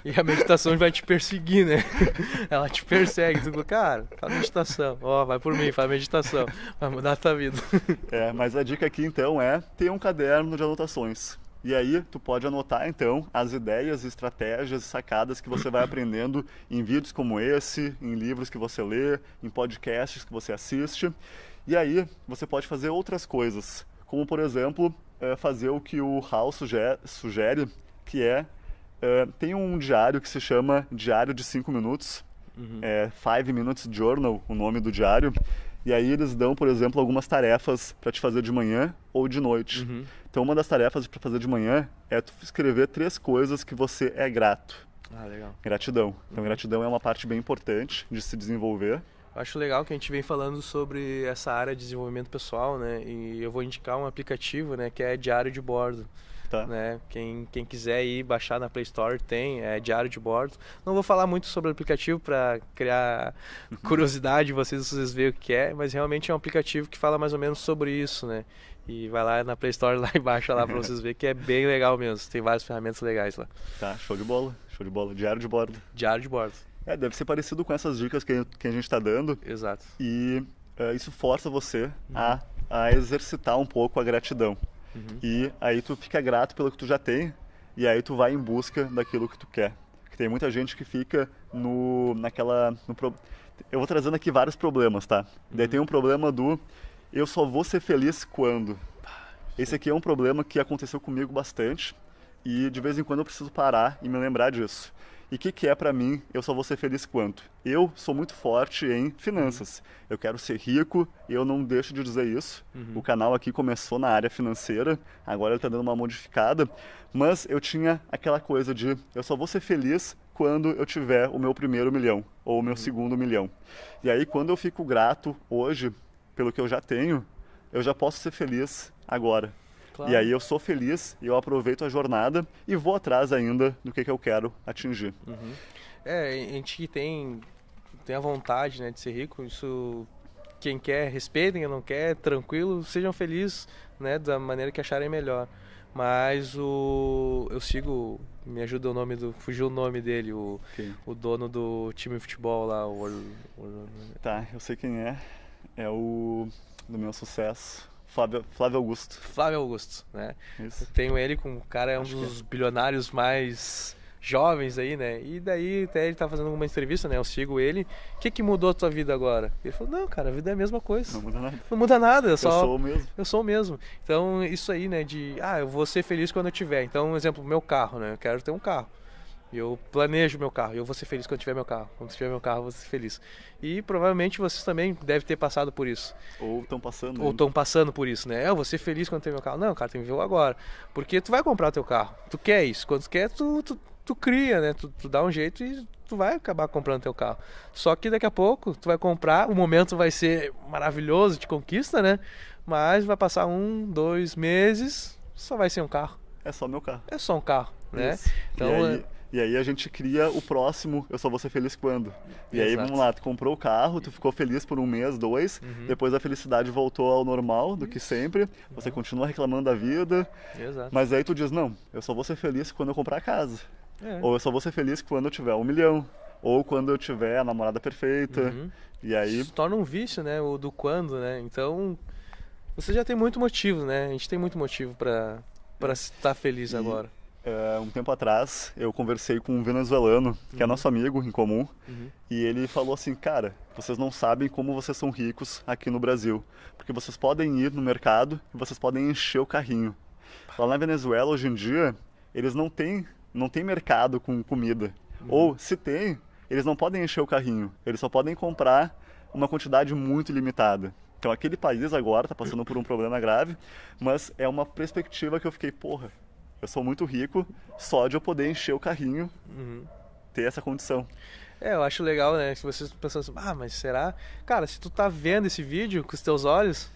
e a meditação vai te perseguir, né? Ela te persegue. Tu fala, cara, faz meditação. Ó, oh, vai por mim, faz meditação. Vai mudar a tua vida. É, mas a dica aqui então é ter um caderno de anotações e aí tu pode anotar então as ideias, estratégias e sacadas que você vai aprendendo em vídeos como esse, em livros que você lê, em podcasts que você assiste. E aí você pode fazer outras coisas, como por exemplo eh, fazer o que o Hal sugere, que é eh, tem um diário que se chama Diário de 5 Minutos, uhum. é, Five Minutes Journal, o nome do diário, e aí eles dão, por exemplo, algumas tarefas para te fazer de manhã ou de noite. Uhum. Então uma das tarefas para fazer de manhã é tu escrever três coisas que você é grato. Ah, legal. Gratidão. Então uhum. gratidão é uma parte bem importante de se desenvolver. Eu acho legal que a gente vem falando sobre essa área de desenvolvimento pessoal, né? E eu vou indicar um aplicativo, né, que é Diário de Bordo. Tá. Né? Quem, quem quiser ir baixar na Play Store tem, é Diário de Bordo. Não vou falar muito sobre o aplicativo para criar curiosidade, vocês, vocês verem o que é, mas realmente é um aplicativo que fala mais ou menos sobre isso, né? E vai lá na Play Store lá embaixo lá para vocês verem que é bem legal mesmo. Tem várias ferramentas legais lá. Tá, show de bola. Show de bola. Diário de bordo. Diário de bordo. É, deve ser parecido com essas dicas que, que a gente está dando. Exato. E uh, isso força você uhum. a, a exercitar um pouco a gratidão. Uhum. E aí tu fica grato pelo que tu já tem e aí tu vai em busca daquilo que tu quer. Porque tem muita gente que fica no naquela no pro... eu vou trazendo aqui vários problemas, tá? Uhum. Daí tem um problema do eu só vou ser feliz quando. Esse aqui é um problema que aconteceu comigo bastante e de vez em quando eu preciso parar e me lembrar disso. E o que, que é para mim? Eu só vou ser feliz quanto? Eu sou muito forte em finanças. Uhum. Eu quero ser rico e eu não deixo de dizer isso. Uhum. O canal aqui começou na área financeira, agora ele está dando uma modificada. Mas eu tinha aquela coisa de eu só vou ser feliz quando eu tiver o meu primeiro milhão ou o meu uhum. segundo milhão. E aí, quando eu fico grato hoje pelo que eu já tenho, eu já posso ser feliz agora. Claro. E aí eu sou feliz, eu aproveito a jornada e vou atrás ainda do que, que eu quero atingir. Uhum. É, a gente tem, tem a vontade né, de ser rico, isso quem quer, respeitem, quem não quer, tranquilo, sejam felizes né, da maneira que acharem melhor. Mas o. Eu sigo. Me ajuda o nome do. Fugiu o nome dele, o, o dono do time de futebol lá, o, o, o. Tá, eu sei quem é. É o. Do meu sucesso. Flávio, Flávio Augusto. Flávio Augusto, né? Isso. Eu tenho ele com o cara, é um Acho dos é. bilionários mais jovens aí, né? E daí até ele tá fazendo uma entrevista, né? Eu sigo ele. O que que mudou a tua vida agora? Ele falou: "Não, cara, a vida é a mesma coisa. Não muda nada. Não muda nada, é eu só Eu sou o mesmo. Eu sou o mesmo". Então, isso aí, né, de ah, eu vou ser feliz quando eu tiver. Então, um exemplo, meu carro, né? Eu quero ter um carro. Eu planejo meu carro, eu vou ser feliz quando tiver meu carro. Quando tiver meu carro, eu vou ser feliz. E provavelmente vocês também devem ter passado por isso. Ou estão passando. Ou estão né? passando por isso, né? Eu vou ser feliz quando tiver meu carro. Não, cara, tem que ver agora. Porque tu vai comprar teu carro. Tu quer isso. Quando tu quer, tu, tu, tu cria, né? Tu, tu dá um jeito e tu vai acabar comprando teu carro. Só que daqui a pouco tu vai comprar, o momento vai ser maravilhoso de conquista, né? Mas vai passar um, dois meses, só vai ser um carro. É só meu carro. É só um carro, né? Isso. Então, aí... É e aí a gente cria o próximo Eu Só Vou Ser Feliz Quando. E Exato. aí, vamos lá, tu comprou o carro, tu ficou feliz por um mês, dois, uhum. depois a felicidade voltou ao normal do que sempre, você uhum. continua reclamando da vida. Exato. Mas aí tu diz, não, eu só vou ser feliz quando eu comprar a casa. É. Ou eu só vou ser feliz quando eu tiver um milhão. Ou quando eu tiver a namorada perfeita. Uhum. E aí. Isso torna um vício, né? O do quando, né? Então. Você já tem muito motivo, né? A gente tem muito motivo para estar feliz e... agora. Uh, um tempo atrás, eu conversei com um venezuelano, uhum. que é uhum. nosso amigo em comum, uhum. e ele falou assim: Cara, vocês não sabem como vocês são ricos aqui no Brasil, porque vocês podem ir no mercado e vocês podem encher o carrinho. Lá na Venezuela, hoje em dia, eles não têm, não têm mercado com comida. Uhum. Ou, se tem, eles não podem encher o carrinho, eles só podem comprar uma quantidade muito limitada. Então, aquele país agora está passando por um problema grave, mas é uma perspectiva que eu fiquei, porra, eu sou muito rico só de eu poder encher o carrinho, uhum. ter essa condição. É, eu acho legal, né? Se vocês pensam assim, ah, mas será? Cara, se tu tá vendo esse vídeo com os teus olhos.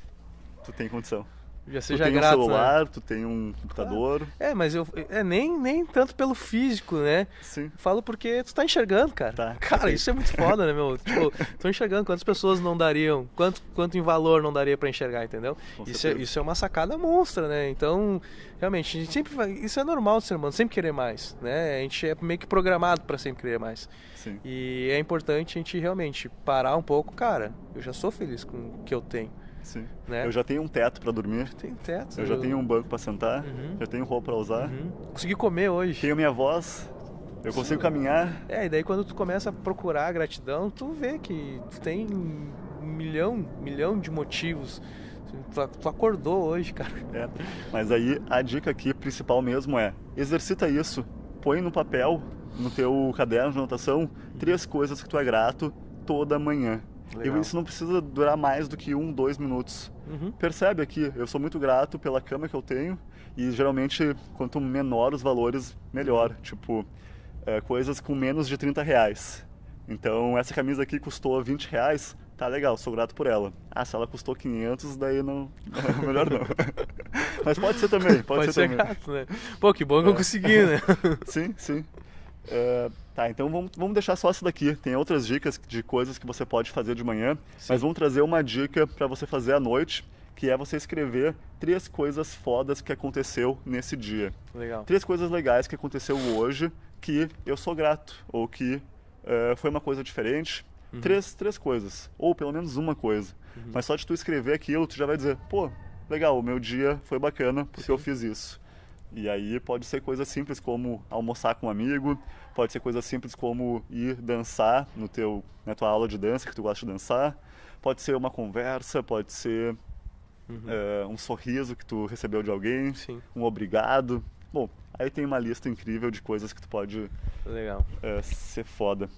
Tu tem condição. Já seja tu tem grato, um né? celular, né? tu tem um computador. Ah, é, mas eu é nem, nem tanto pelo físico, né? Sim. Falo porque tu tá enxergando, cara. Tá, cara, isso é muito foda, né, meu? tipo, tô enxergando quantas pessoas não dariam, quanto quanto em valor não daria para enxergar, entendeu? isso é, isso é uma sacada monstra, né? Então, realmente, a gente sempre vai, isso é normal ser humano, sempre querer mais, né? A gente é meio que programado para sempre querer mais. Sim. E é importante a gente realmente parar um pouco, cara. Eu já sou feliz com o que eu tenho. Sim. Né? Eu já tenho um teto para dormir. Tem teto. Eu já tenho um banco para sentar. Uhum. Já tenho roupa para usar. Uhum. Consegui comer hoje. Tenho minha voz. Eu Sim. consigo caminhar. É, e daí quando tu começa a procurar a gratidão, tu vê que tu tem um milhão, milhão de motivos. Tu, tu acordou hoje, cara. É. Mas aí a dica aqui principal mesmo é: exercita isso. Põe no papel, no teu caderno de anotação, três coisas que tu é grato toda manhã isso não precisa durar mais do que um, dois minutos. Uhum. Percebe aqui, eu sou muito grato pela cama que eu tenho e geralmente quanto menor os valores, melhor. Tipo, é, coisas com menos de 30 reais. Então, essa camisa aqui custou 20 reais, tá legal, sou grato por ela. Ah, se ela custou 500, daí não. Melhor não. Mas pode ser também, pode, pode ser, ser, também. Grato, né? Pô, que bom que é. eu consegui, né? sim, sim. Uh, tá, então vamos, vamos deixar só essa daqui. Tem outras dicas de coisas que você pode fazer de manhã, Sim. mas vamos trazer uma dica para você fazer à noite, que é você escrever três coisas fodas que aconteceu nesse dia. Legal. Três coisas legais que aconteceu hoje que eu sou grato, ou que uh, foi uma coisa diferente. Uhum. Três, três coisas, ou pelo menos uma coisa. Uhum. Mas só de tu escrever aquilo, tu já vai dizer, pô, legal, o meu dia foi bacana porque Sim. eu fiz isso. E aí pode ser coisa simples como almoçar com um amigo, pode ser coisa simples como ir dançar no teu, na tua aula de dança que tu gosta de dançar, pode ser uma conversa, pode ser uhum. é, um sorriso que tu recebeu de alguém, Sim. um obrigado. Bom, aí tem uma lista incrível de coisas que tu pode Legal. É, ser foda.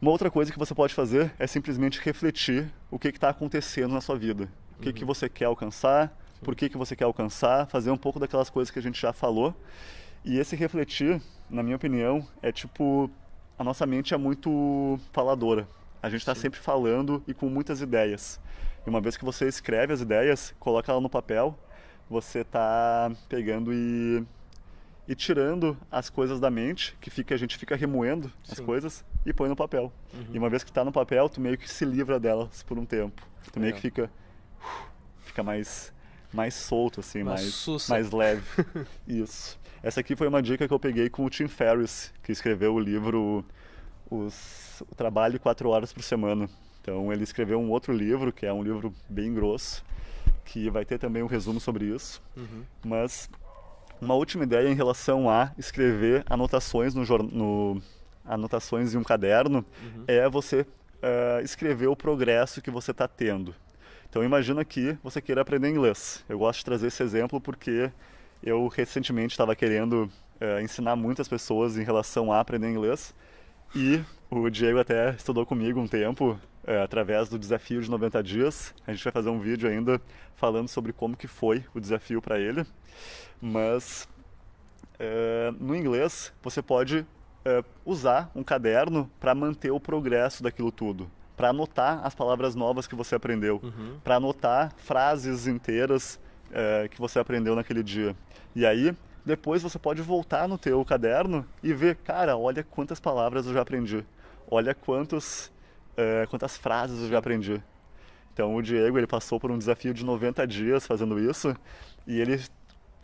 Uma outra coisa que você pode fazer é simplesmente refletir o que está acontecendo na sua vida. O que, uhum. que você quer alcançar, por que, que você quer alcançar, fazer um pouco daquelas coisas que a gente já falou. E esse refletir, na minha opinião, é tipo. A nossa mente é muito faladora. A gente está sempre falando e com muitas ideias. E uma vez que você escreve as ideias, coloca ela no papel, você está pegando e e tirando as coisas da mente, que fica a gente fica remoendo Sim. as coisas e põe no papel. Uhum. E uma vez que está no papel, tu meio que se livra delas por um tempo. Tu meio é. que fica fica mais mais solto, assim, mais, mais, leve. Isso. Essa aqui foi uma dica que eu peguei com o Tim Ferriss, que escreveu o livro os, O Trabalho Quatro Horas por Semana. Então ele escreveu um outro livro, que é um livro bem grosso, que vai ter também um resumo sobre isso. Uhum. Mas uma última ideia em relação a escrever anotações no, anotações em um caderno uhum. é você uh, escrever o progresso que você está tendo. Então imagina que você queira aprender inglês. Eu gosto de trazer esse exemplo porque eu recentemente estava querendo eh, ensinar muitas pessoas em relação a aprender inglês e o Diego até estudou comigo um tempo eh, através do desafio de 90 dias. A gente vai fazer um vídeo ainda falando sobre como que foi o desafio para ele. Mas eh, no inglês você pode usar um caderno para manter o progresso daquilo tudo para anotar as palavras novas que você aprendeu, uhum. para anotar frases inteiras é, que você aprendeu naquele dia. E aí, depois você pode voltar no teu caderno e ver, cara, olha quantas palavras eu já aprendi, olha quantos, é, quantas frases eu já aprendi. Então o Diego ele passou por um desafio de 90 dias fazendo isso e ele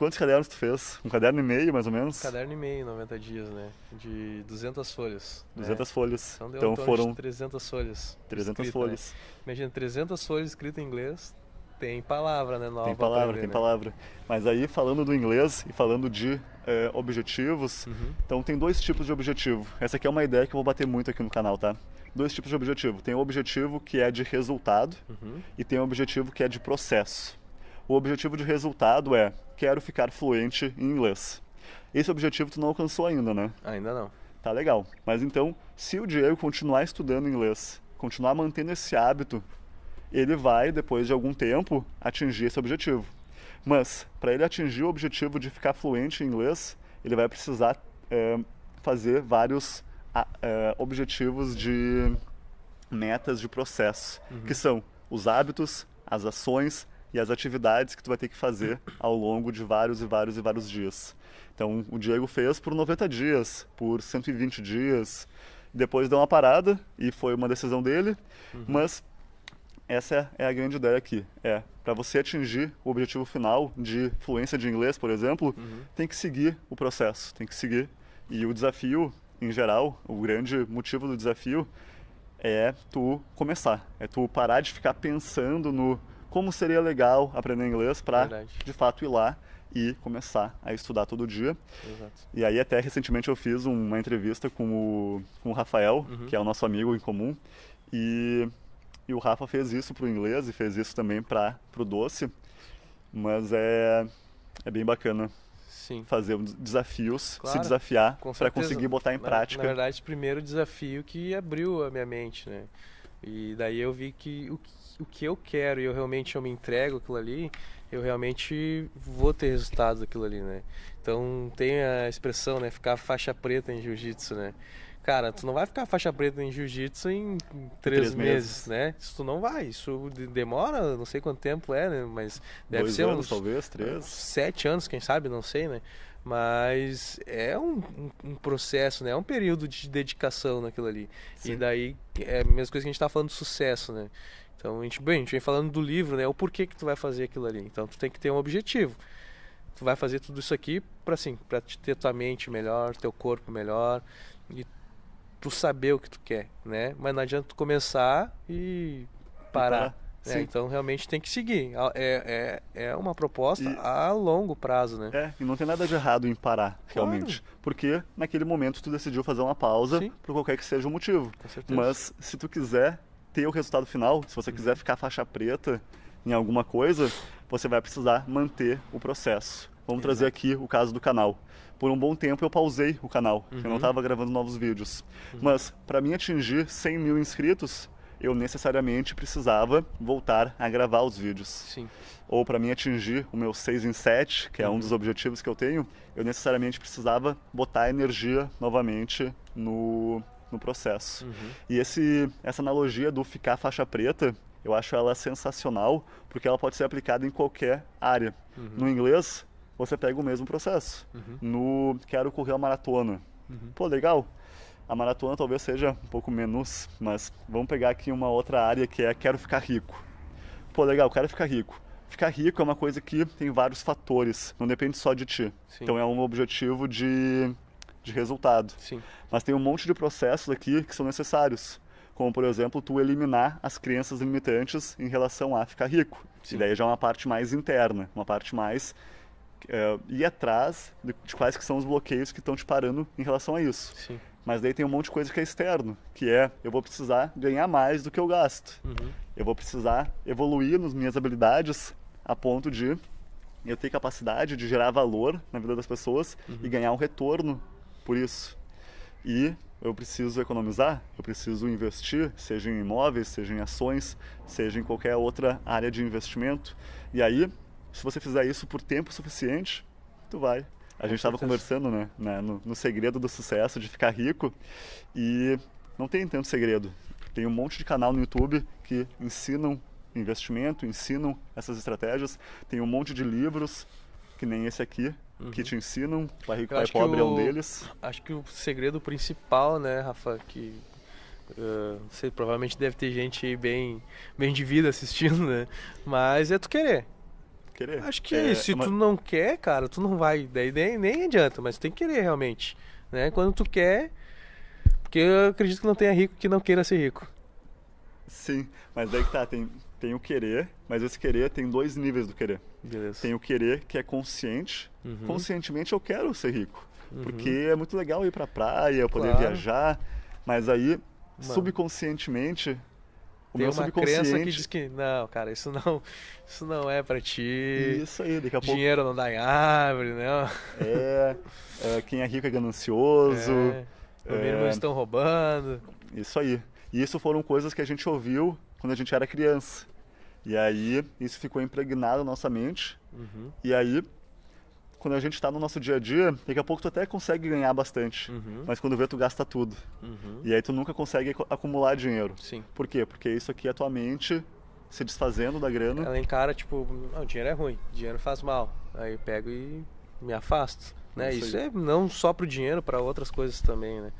Quantos cadernos tu fez? Um caderno e meio, mais ou menos? Um caderno e meio, 90 dias, né? De 200 folhas. 200 né? Então então né? folhas. Então, então foram 300 folhas. 300 escrita, folhas. Né? Imagina 300 folhas escritas em inglês. Tem palavra, né? Nova tem palavra, aprender, tem né? palavra. Mas aí falando do inglês e falando de é, objetivos, uhum. então tem dois tipos de objetivo. Essa aqui é uma ideia que eu vou bater muito aqui no canal, tá? Dois tipos de objetivo. Tem o objetivo que é de resultado uhum. e tem o objetivo que é de processo. O objetivo de resultado é: quero ficar fluente em inglês. Esse objetivo tu não alcançou ainda, né? Ainda não. Tá legal. Mas então, se o Diego continuar estudando inglês, continuar mantendo esse hábito, ele vai, depois de algum tempo, atingir esse objetivo. Mas, para ele atingir o objetivo de ficar fluente em inglês, ele vai precisar é, fazer vários é, objetivos de metas de processo, uhum. que são os hábitos, as ações e as atividades que tu vai ter que fazer ao longo de vários e vários e vários dias. Então, o Diego fez por 90 dias, por 120 dias, depois deu uma parada e foi uma decisão dele, uhum. mas essa é, é a grande ideia aqui. É, para você atingir o objetivo final de fluência de inglês, por exemplo, uhum. tem que seguir o processo, tem que seguir. E o desafio, em geral, o grande motivo do desafio é tu começar, é tu parar de ficar pensando no como seria legal aprender inglês para de fato ir lá e começar a estudar todo dia. Exato. E aí até recentemente eu fiz uma entrevista com o, com o Rafael, uhum. que é o nosso amigo em comum, e, e o Rafa fez isso para o inglês e fez isso também para o doce, mas é, é bem bacana Sim. fazer desafios, claro, se desafiar para conseguir botar em prática. Na verdade, o primeiro desafio que abriu a minha mente, né? E daí eu vi que o, o que eu quero e eu realmente eu me entrego aquilo ali, eu realmente vou ter resultados daquilo ali, né? Então tem a expressão, né? Ficar faixa preta em jiu-jitsu, né? Cara, tu não vai ficar faixa preta em jiu-jitsu em três, três meses, meses, né? Isso tu não vai. Isso demora, não sei quanto tempo é, né? Mas deve Dois ser anos, uns. talvez, três. Sete anos, quem sabe, não sei, né? Mas é um, um, um processo, né? É um período de dedicação naquilo ali. Sim. E daí é a mesma coisa que a gente está falando de sucesso, né? Então, a gente, bem, a gente vem falando do livro, né? O porquê que tu vai fazer aquilo ali. Então, tu tem que ter um objetivo. Tu vai fazer tudo isso aqui para assim, para ter tua mente melhor, teu corpo melhor e tu saber o que tu quer, né? Mas não adianta tu começar e parar. E parar. Né? Então realmente tem que seguir. É, é, é uma proposta e... a longo prazo, né? É, e não tem nada de errado em parar, realmente. Claro. Porque naquele momento tu decidiu fazer uma pausa Sim. por qualquer que seja o motivo. Mas se tu quiser ter o resultado final, se você quiser uhum. ficar faixa preta em alguma coisa, você vai precisar manter o processo. Vamos Exato. trazer aqui o caso do canal. Por um bom tempo eu pausei o canal, uhum. eu não estava uhum. gravando novos vídeos. Uhum. Mas para mim atingir 100 mil inscritos, eu necessariamente precisava voltar a gravar os vídeos. Sim. Ou para mim atingir o meu 6 em 7, que é uhum. um dos objetivos que eu tenho, eu necessariamente precisava botar energia novamente no, no processo. Uhum. E esse, essa analogia do ficar faixa preta, eu acho ela sensacional, porque ela pode ser aplicada em qualquer área. Uhum. No inglês, você pega o mesmo processo. Uhum. No quero correr a maratona. Uhum. Pô, legal a maratona talvez seja um pouco menos, mas vamos pegar aqui uma outra área que é quero ficar rico. Pô, legal, quero ficar rico. Ficar rico é uma coisa que tem vários fatores, não depende só de ti. Sim. Então é um objetivo de, de resultado. Sim. Mas tem um monte de processos aqui que são necessários como por exemplo tu eliminar as crenças limitantes em relação a ficar rico. Sim. E daí já é uma parte mais interna, uma parte mais uh, ir atrás de, de, quais que são os bloqueios que estão te parando em relação a isso. Sim. Mas daí tem um monte de coisa que é externo, que é eu vou precisar ganhar mais do que eu gasto. Uhum. Eu vou precisar evoluir nas minhas habilidades a ponto de eu ter capacidade de gerar valor na vida das pessoas uhum. e ganhar um retorno por isso. E eu preciso economizar, eu preciso investir, seja em imóveis, seja em ações, seja em qualquer outra área de investimento. E aí, se você fizer isso por tempo suficiente, tu vai a gente estava conversando, né? né no, no, segredo do sucesso, de ficar rico. E não tem tanto segredo. Tem um monte de canal no YouTube que ensinam investimento, ensinam essas estratégias. Tem um monte de livros, que nem esse aqui, uhum. que te ensinam. Pai Rico, Pai Pobre o, é um deles. Acho que o segredo principal, né, Rafa, que Uh, eh, você provavelmente deve ter gente bem, bem de vida assistindo, né? Mas é tu querer querer. Acho que é, é se é tu não quer, cara, tu não vai. Daí nem, nem adianta, mas tu tem que querer realmente. Né? Quando tu quer. Porque eu acredito que não tenha rico que não queira ser rico. Sim, mas daí que tá, tem, tem o querer, mas esse querer tem dois níveis do querer. Beleza. Tem o querer que é consciente. Uhum. Conscientemente eu quero ser rico. Uhum. Porque é muito legal ir pra praia, poder claro. viajar. Mas aí, Mano. subconscientemente, o tem uma crença que diz que não, cara, isso não, isso não é para ti. Isso aí, daqui a pouco. Dinheiro não dá em árvore, né? É, é quem é rico é ganancioso. É, é, Os estão roubando. Isso aí. E isso foram coisas que a gente ouviu quando a gente era criança. E aí isso ficou impregnado na nossa mente. Uhum. E aí quando a gente está no nosso dia a dia, daqui a pouco tu até consegue ganhar bastante, uhum. mas quando vê tu gasta tudo. Uhum. E aí tu nunca consegue acumular dinheiro. Sim. Por quê? Porque isso aqui é a tua mente se desfazendo da grana. Ela encara tipo, não, dinheiro é ruim, dinheiro faz mal. Aí eu pego e me afasto, né? Isso, isso é não só pro dinheiro, para outras coisas também, né?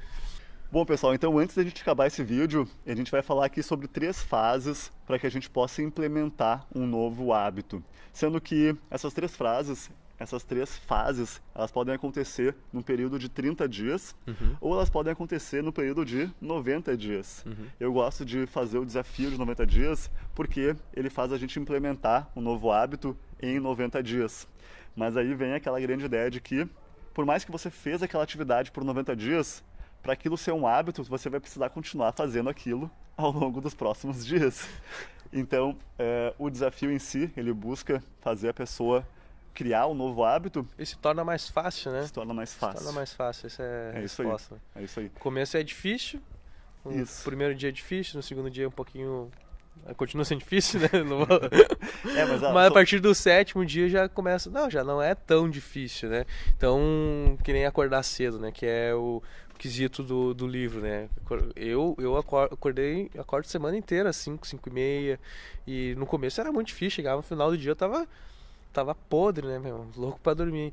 Bom, pessoal, então antes da gente acabar esse vídeo, a gente vai falar aqui sobre três fases para que a gente possa implementar um novo hábito. Sendo que essas três frases, essas três fases, elas podem acontecer num período de 30 dias uhum. ou elas podem acontecer no período de 90 dias. Uhum. Eu gosto de fazer o desafio de 90 dias porque ele faz a gente implementar um novo hábito em 90 dias. Mas aí vem aquela grande ideia de que, por mais que você fez aquela atividade por 90 dias, para aquilo ser um hábito, você vai precisar continuar fazendo aquilo ao longo dos próximos dias. Então, é, o desafio em si, ele busca fazer a pessoa criar um novo hábito. E se torna mais fácil, né? Se torna mais fácil. Se torna mais fácil, essa é, é isso resposta. aí. É isso aí. começo é difícil. No isso. primeiro dia é difícil, no segundo dia é um pouquinho é, Continua sendo difícil, né? é, mas, a partir do sétimo dia já começa. Não, já não é tão difícil, né? Então, que nem acordar cedo, né? Que é o quesito do, do livro, né? Eu, eu acordei, acordo semana inteira, 5, 5 e meia. E no começo era muito difícil, chegava no final do dia eu tava tava podre, né, meu? Louco para dormir.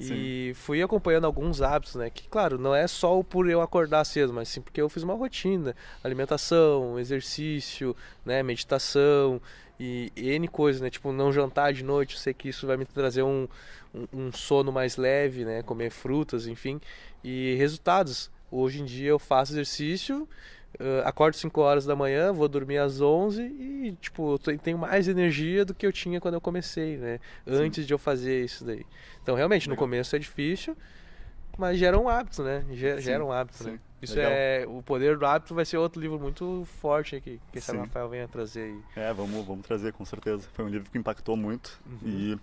E sim. fui acompanhando alguns hábitos, né? Que, claro, não é só por eu acordar cedo, mas sim porque eu fiz uma rotina. Alimentação, exercício, né? Meditação e, e N coisas, né? Tipo, não jantar de noite. Eu sei que isso vai me trazer um, um, um sono mais leve, né? Comer frutas, enfim. E resultados. Hoje em dia eu faço exercício Uh, acordo 5 horas da manhã, vou dormir às 11 e, tipo, tenho mais energia do que eu tinha quando eu comecei, né? Sim. Antes de eu fazer isso daí. Então, realmente, Legal. no começo é difícil, mas gera um hábito, né? Gera, gera um hábito, sim. né? Isso Legal. é. O poder do hábito vai ser outro livro muito forte aqui. que sabe o Rafael venha trazer aí. É, vamos, vamos trazer, com certeza. Foi um livro que impactou muito. Uhum. E...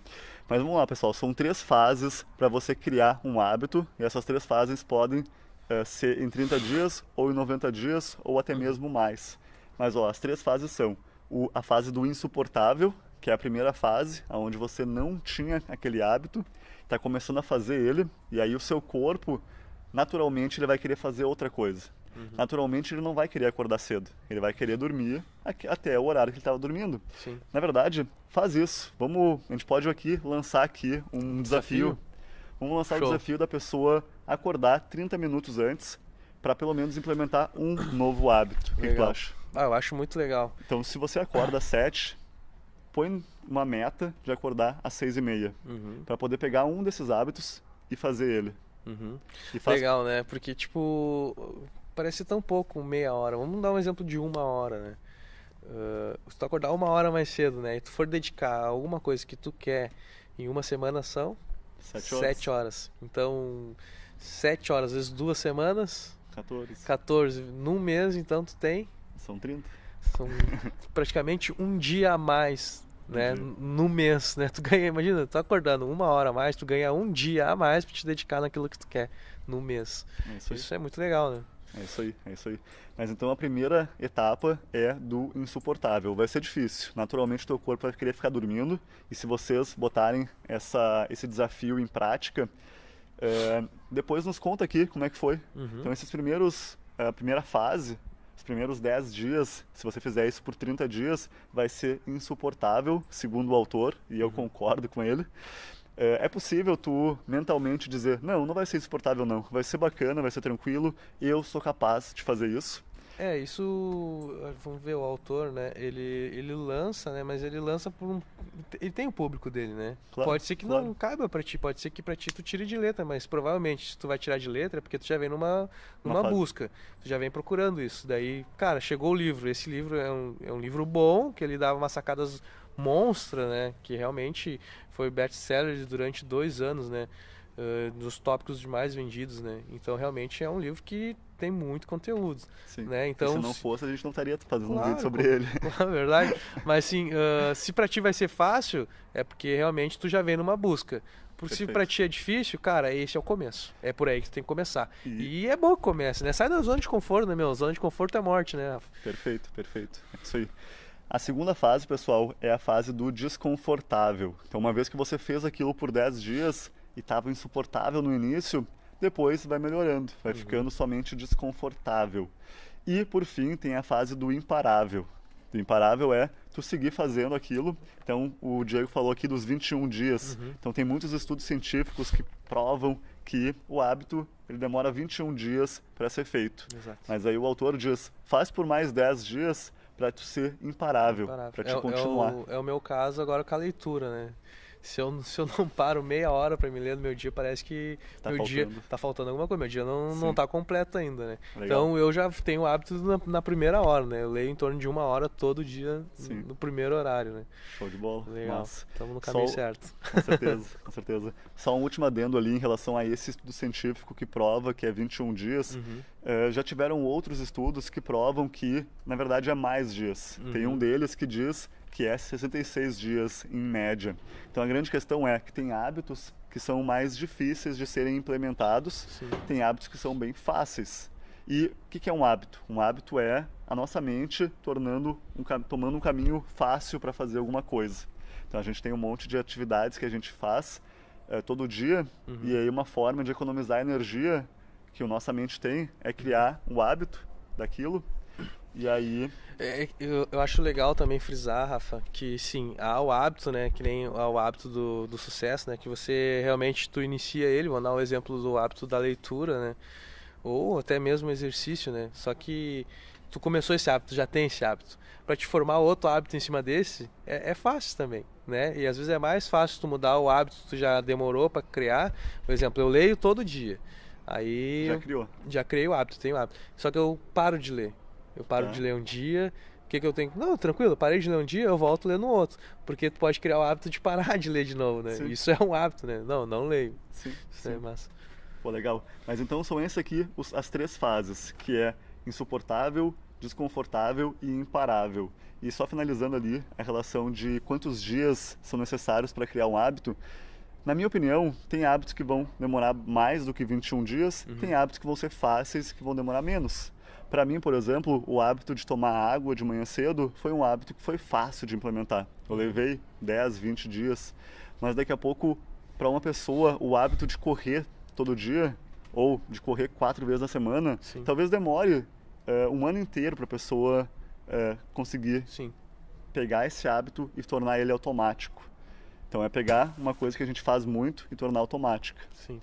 Mas vamos lá, pessoal. São três fases para você criar um hábito. E essas três fases podem eh, ser em 30 dias, ou em 90 dias, ou até uhum. mesmo mais. Mas ó, as três fases são o, a fase do insuportável, que é a primeira fase, onde você não tinha aquele hábito, está começando a fazer ele, e aí o seu corpo, naturalmente, ele vai querer fazer outra coisa. Uhum. Naturalmente, ele não vai querer acordar cedo, ele vai querer dormir até o horário que ele estava dormindo. Sim. Na verdade, faz isso. Vamos, a gente pode aqui lançar aqui um desafio. desafio. Vamos lançar Show. o desafio da pessoa acordar 30 minutos antes para pelo menos implementar um novo hábito. O que tu acha? Ah, eu acho muito legal. Então, se você acorda às 7, põe uma meta de acordar às 6 e meia. Uhum. Para poder pegar um desses hábitos e fazer ele. Uhum. E faz... Legal, né? Porque, tipo, parece tão pouco, meia hora. Vamos dar um exemplo de uma hora, né? Uh, se tu acordar uma hora mais cedo, né? E tu for dedicar alguma coisa que tu quer em uma semana são sete horas. Sete horas. Então, 7 horas vezes duas semanas. 14. 14 num mês, então tu tem. São 30. São praticamente um dia a mais, né? No mês, né? Tu ganha, imagina, tu tá acordando uma hora a mais, tu ganha um dia a mais pra te dedicar naquilo que tu quer no mês. É isso, isso é muito legal, né? É isso aí, é isso aí. Mas então a primeira etapa é do insuportável. Vai ser difícil. Naturalmente o teu corpo vai querer ficar dormindo e se vocês botarem essa, esse desafio em prática, é, depois nos conta aqui como é que foi. Uhum. Então, esses primeiros, é, a primeira fase, os primeiros 10 dias, se você fizer isso por 30 dias, vai ser insuportável, segundo o autor, e eu uhum. concordo com ele. É, é possível tu mentalmente dizer, não, não vai ser insuportável não, vai ser bacana, vai ser tranquilo, eu sou capaz de fazer isso. É, isso, vamos ver o autor, né? Ele, ele lança, né? Mas ele lança por um. Ele tem o público dele, né? Claro, pode ser que claro. não caiba pra ti, pode ser que pra ti tu tire de letra, mas provavelmente se tu vai tirar de letra é porque tu já vem numa, numa busca. Tu já vem procurando isso. Daí, cara, chegou o livro. Esse livro é um, é um livro bom, que ele dava umas sacadas monstras, né? Que realmente foi best-seller durante dois anos, né? dos eh, tópicos de mais vendidos, né? Então realmente é um livro que tem muito conteúdo, sim. né? Então se não fosse a gente não estaria fazendo claro, um vídeo sobre ele. verdade. Mas sim, uh, se para ti vai ser fácil, é porque realmente tu já vem numa busca. Por Perfeito. se pra ti é difícil, cara, esse é o começo. É por aí que tu tem que começar. E, e é bom que comece, né? Sai da zona de conforto, né, meu? Zona de conforto é morte, né, Perfeito, perfeito. É isso aí. A segunda fase, pessoal, é a fase do desconfortável. Então, uma vez que você fez aquilo por 10 dias, e estava insuportável no início, depois vai melhorando, vai uhum. ficando somente desconfortável. E por fim tem a fase do imparável. O imparável é tu seguir fazendo aquilo. Então o Diego falou aqui dos 21 dias. Uhum. Então tem muitos estudos científicos que provam que o hábito ele demora 21 dias para ser feito. Exato. Mas aí o autor diz: faz por mais 10 dias para tu ser imparável, para te é, continuar. É o, é o meu caso agora com a leitura, né? se eu, se eu não paro meia hora para me ler no meu dia, parece que tá meu faltando. dia tá faltando alguma coisa, meu dia não, não tá completo ainda, né? Legal. Então eu já tenho hábitos na, na, primeira hora, né? Eu leio em torno de uma hora todo dia Sim. no primeiro horário, né? Show de bola. Legal. Estamos no caminho Só, certo. Com certeza, com certeza. Só um último adendo ali em relação a esse estudo científico que prova que é 21 dias. Uhum. Uh, já tiveram outros estudos que provam que, na verdade, é mais dias. Uhum. Tem um uhum. deles que diz que é 66 dias em média. Então a grande questão é que tem hábitos que são mais difíceis de serem implementados, Sim. tem hábitos que são bem fáceis. E o que, que, é um hábito? Um hábito é a nossa mente tornando um, tomando um caminho fácil para fazer alguma coisa. Então a gente tem um monte de atividades que a gente faz é, todo dia uhum. e aí uma forma de economizar energia que a nossa mente tem é criar uhum. o um hábito daquilo e aí. É, eu, eu, acho legal também frisar, Rafa, que sim, há o hábito, né? Que nem há o hábito do, do sucesso, né? Que você realmente tu inicia ele, vou dar o um exemplo do hábito da leitura, né? Ou até mesmo exercício, né? Só que tu começou esse hábito, já tem esse hábito. Para te formar outro hábito em cima desse, é, é, fácil também, né? E às vezes é mais fácil tu mudar o hábito que tu já demorou para criar. Por exemplo, eu leio todo dia. Aí já criou. Já criei o hábito, tenho o hábito. Só que eu paro de ler. Eu paro é. de ler um dia, o que, que eu tenho? Não, tranquilo, parei de ler um dia, eu volto lendo outro. Porque tu pode criar o hábito de parar de ler de novo, né? Sim. Isso é um hábito, né? Não, não leio. Sim, Isso sim. é massa. Pô, legal. Mas então são essas aqui os, as três fases, que é insuportável, desconfortável e imparável. E só finalizando ali a relação de quantos dias são necessários para criar um hábito, na minha opinião, tem hábitos que vão demorar mais do que 21 dias, uhum. tem hábitos que vão ser fáceis, que vão demorar menos. Para mim, por exemplo, o hábito de tomar água de manhã cedo foi um hábito que foi fácil de implementar. Eu levei 10, 20 dias, mas daqui a pouco, para uma pessoa, o hábito de correr todo dia ou de correr quatro vezes na semana, Sim. talvez demore uh, um ano inteiro para a pessoa uh, conseguir Sim. pegar esse hábito e tornar ele automático. Então é pegar uma coisa que a gente faz muito e tornar automática. Sim.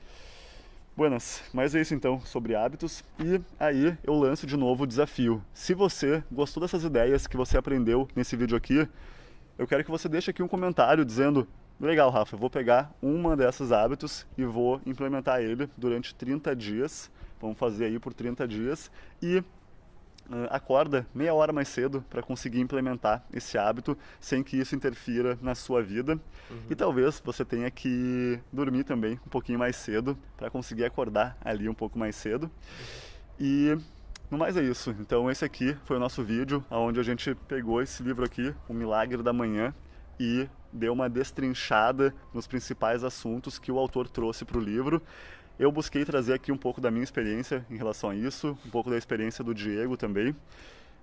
Buenas, mas é isso então sobre hábitos. E aí eu lanço de novo o desafio. Se você gostou dessas ideias que você aprendeu nesse vídeo aqui, eu quero que você deixe aqui um comentário dizendo: legal, Rafa, eu vou pegar uma dessas hábitos e vou implementar ele durante 30 dias. Vamos fazer aí por 30 dias e acorda meia hora mais cedo para conseguir implementar esse hábito sem que isso interfira na sua vida. Uhum. E talvez você tenha que dormir também um pouquinho mais cedo para conseguir acordar ali um pouco mais cedo. E no mais é isso. Então esse aqui foi o nosso vídeo onde a gente pegou esse livro aqui, O Milagre da Manhã, e deu uma destrinchada nos principais assuntos que o autor trouxe para o livro. Eu busquei trazer aqui um pouco da minha experiência em relação a isso, um pouco da experiência do Diego também.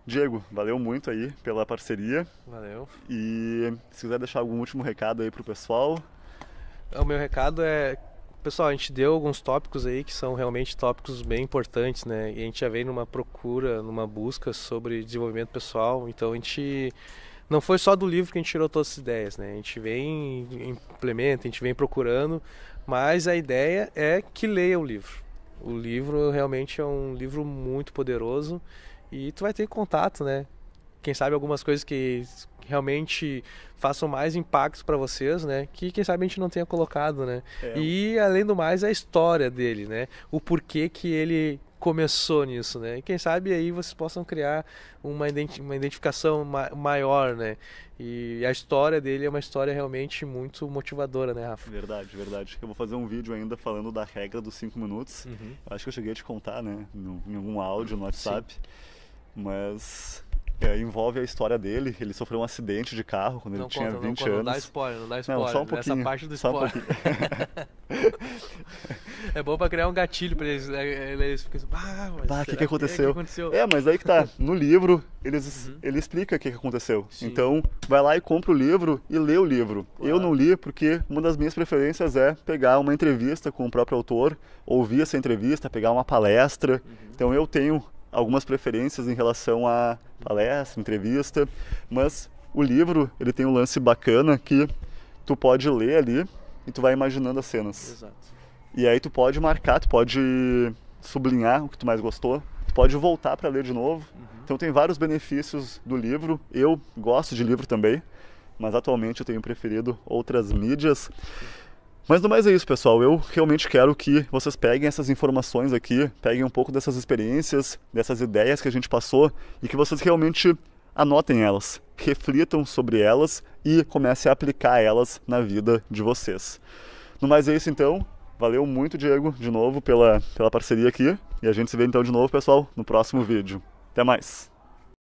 Diego, valeu muito aí pela parceria. Valeu. E se quiser deixar algum último recado aí pro pessoal. O meu recado é pessoal, a gente deu alguns tópicos aí que são realmente tópicos bem importantes, né? E a gente já vem numa procura, numa busca sobre desenvolvimento pessoal. Então a gente não foi só do livro que a gente tirou todas as ideias, né? A gente vem implementa, a gente vem procurando, mas a ideia é que leia o livro. O livro realmente é um livro muito poderoso e tu vai ter contato, né? Quem sabe algumas coisas que realmente façam mais impacto para vocês, né? Que quem sabe a gente não tenha colocado, né? É. E além do mais a história dele, né? O porquê que ele começou nisso, né? E quem sabe aí vocês possam criar uma, identi uma identificação ma maior, né? E a história dele é uma história realmente muito motivadora, né, Rafa? Verdade, verdade. Eu vou fazer um vídeo ainda falando da regra dos cinco minutos. Uhum. Acho que eu cheguei a te contar, né? No, em algum áudio no WhatsApp. Sim. Mas é, envolve a história dele. Ele sofreu um acidente de carro quando não ele conta, tinha 20 não, anos. Não dá spoiler, não dá spoiler. Não, só um pouquinho. Essa parte do spoiler. Um é bom pra criar um gatilho pra eles. Né? Eles ficam assim, ah, mas tá, que, que, é? aconteceu? que aconteceu? É, mas aí que tá. No livro, eles, uhum. ele explica o que, que aconteceu. Sim. Então, vai lá e compra o livro e lê o livro. Claro. Eu não li porque uma das minhas preferências é pegar uma entrevista com o próprio autor, ouvir essa entrevista, pegar uma palestra. Uhum. Então, eu tenho algumas preferências em relação a palestra, entrevista, mas o livro ele tem um lance bacana que tu pode ler ali e tu vai imaginando as cenas. Exato. E aí tu pode marcar, tu pode sublinhar o que tu mais gostou, tu pode voltar para ler de novo. Uhum. Então tem vários benefícios do livro. Eu gosto de livro também, mas atualmente eu tenho preferido outras mídias. Uhum. Mas no mais é isso, pessoal. Eu realmente quero que vocês peguem essas informações aqui, peguem um pouco dessas experiências, dessas ideias que a gente passou e que vocês realmente anotem elas, reflitam sobre elas e comecem a aplicar elas na vida de vocês. No mais é isso então. Valeu muito, Diego, de novo pela, pela parceria aqui. E a gente se vê então de novo, pessoal, no próximo vídeo. Até mais!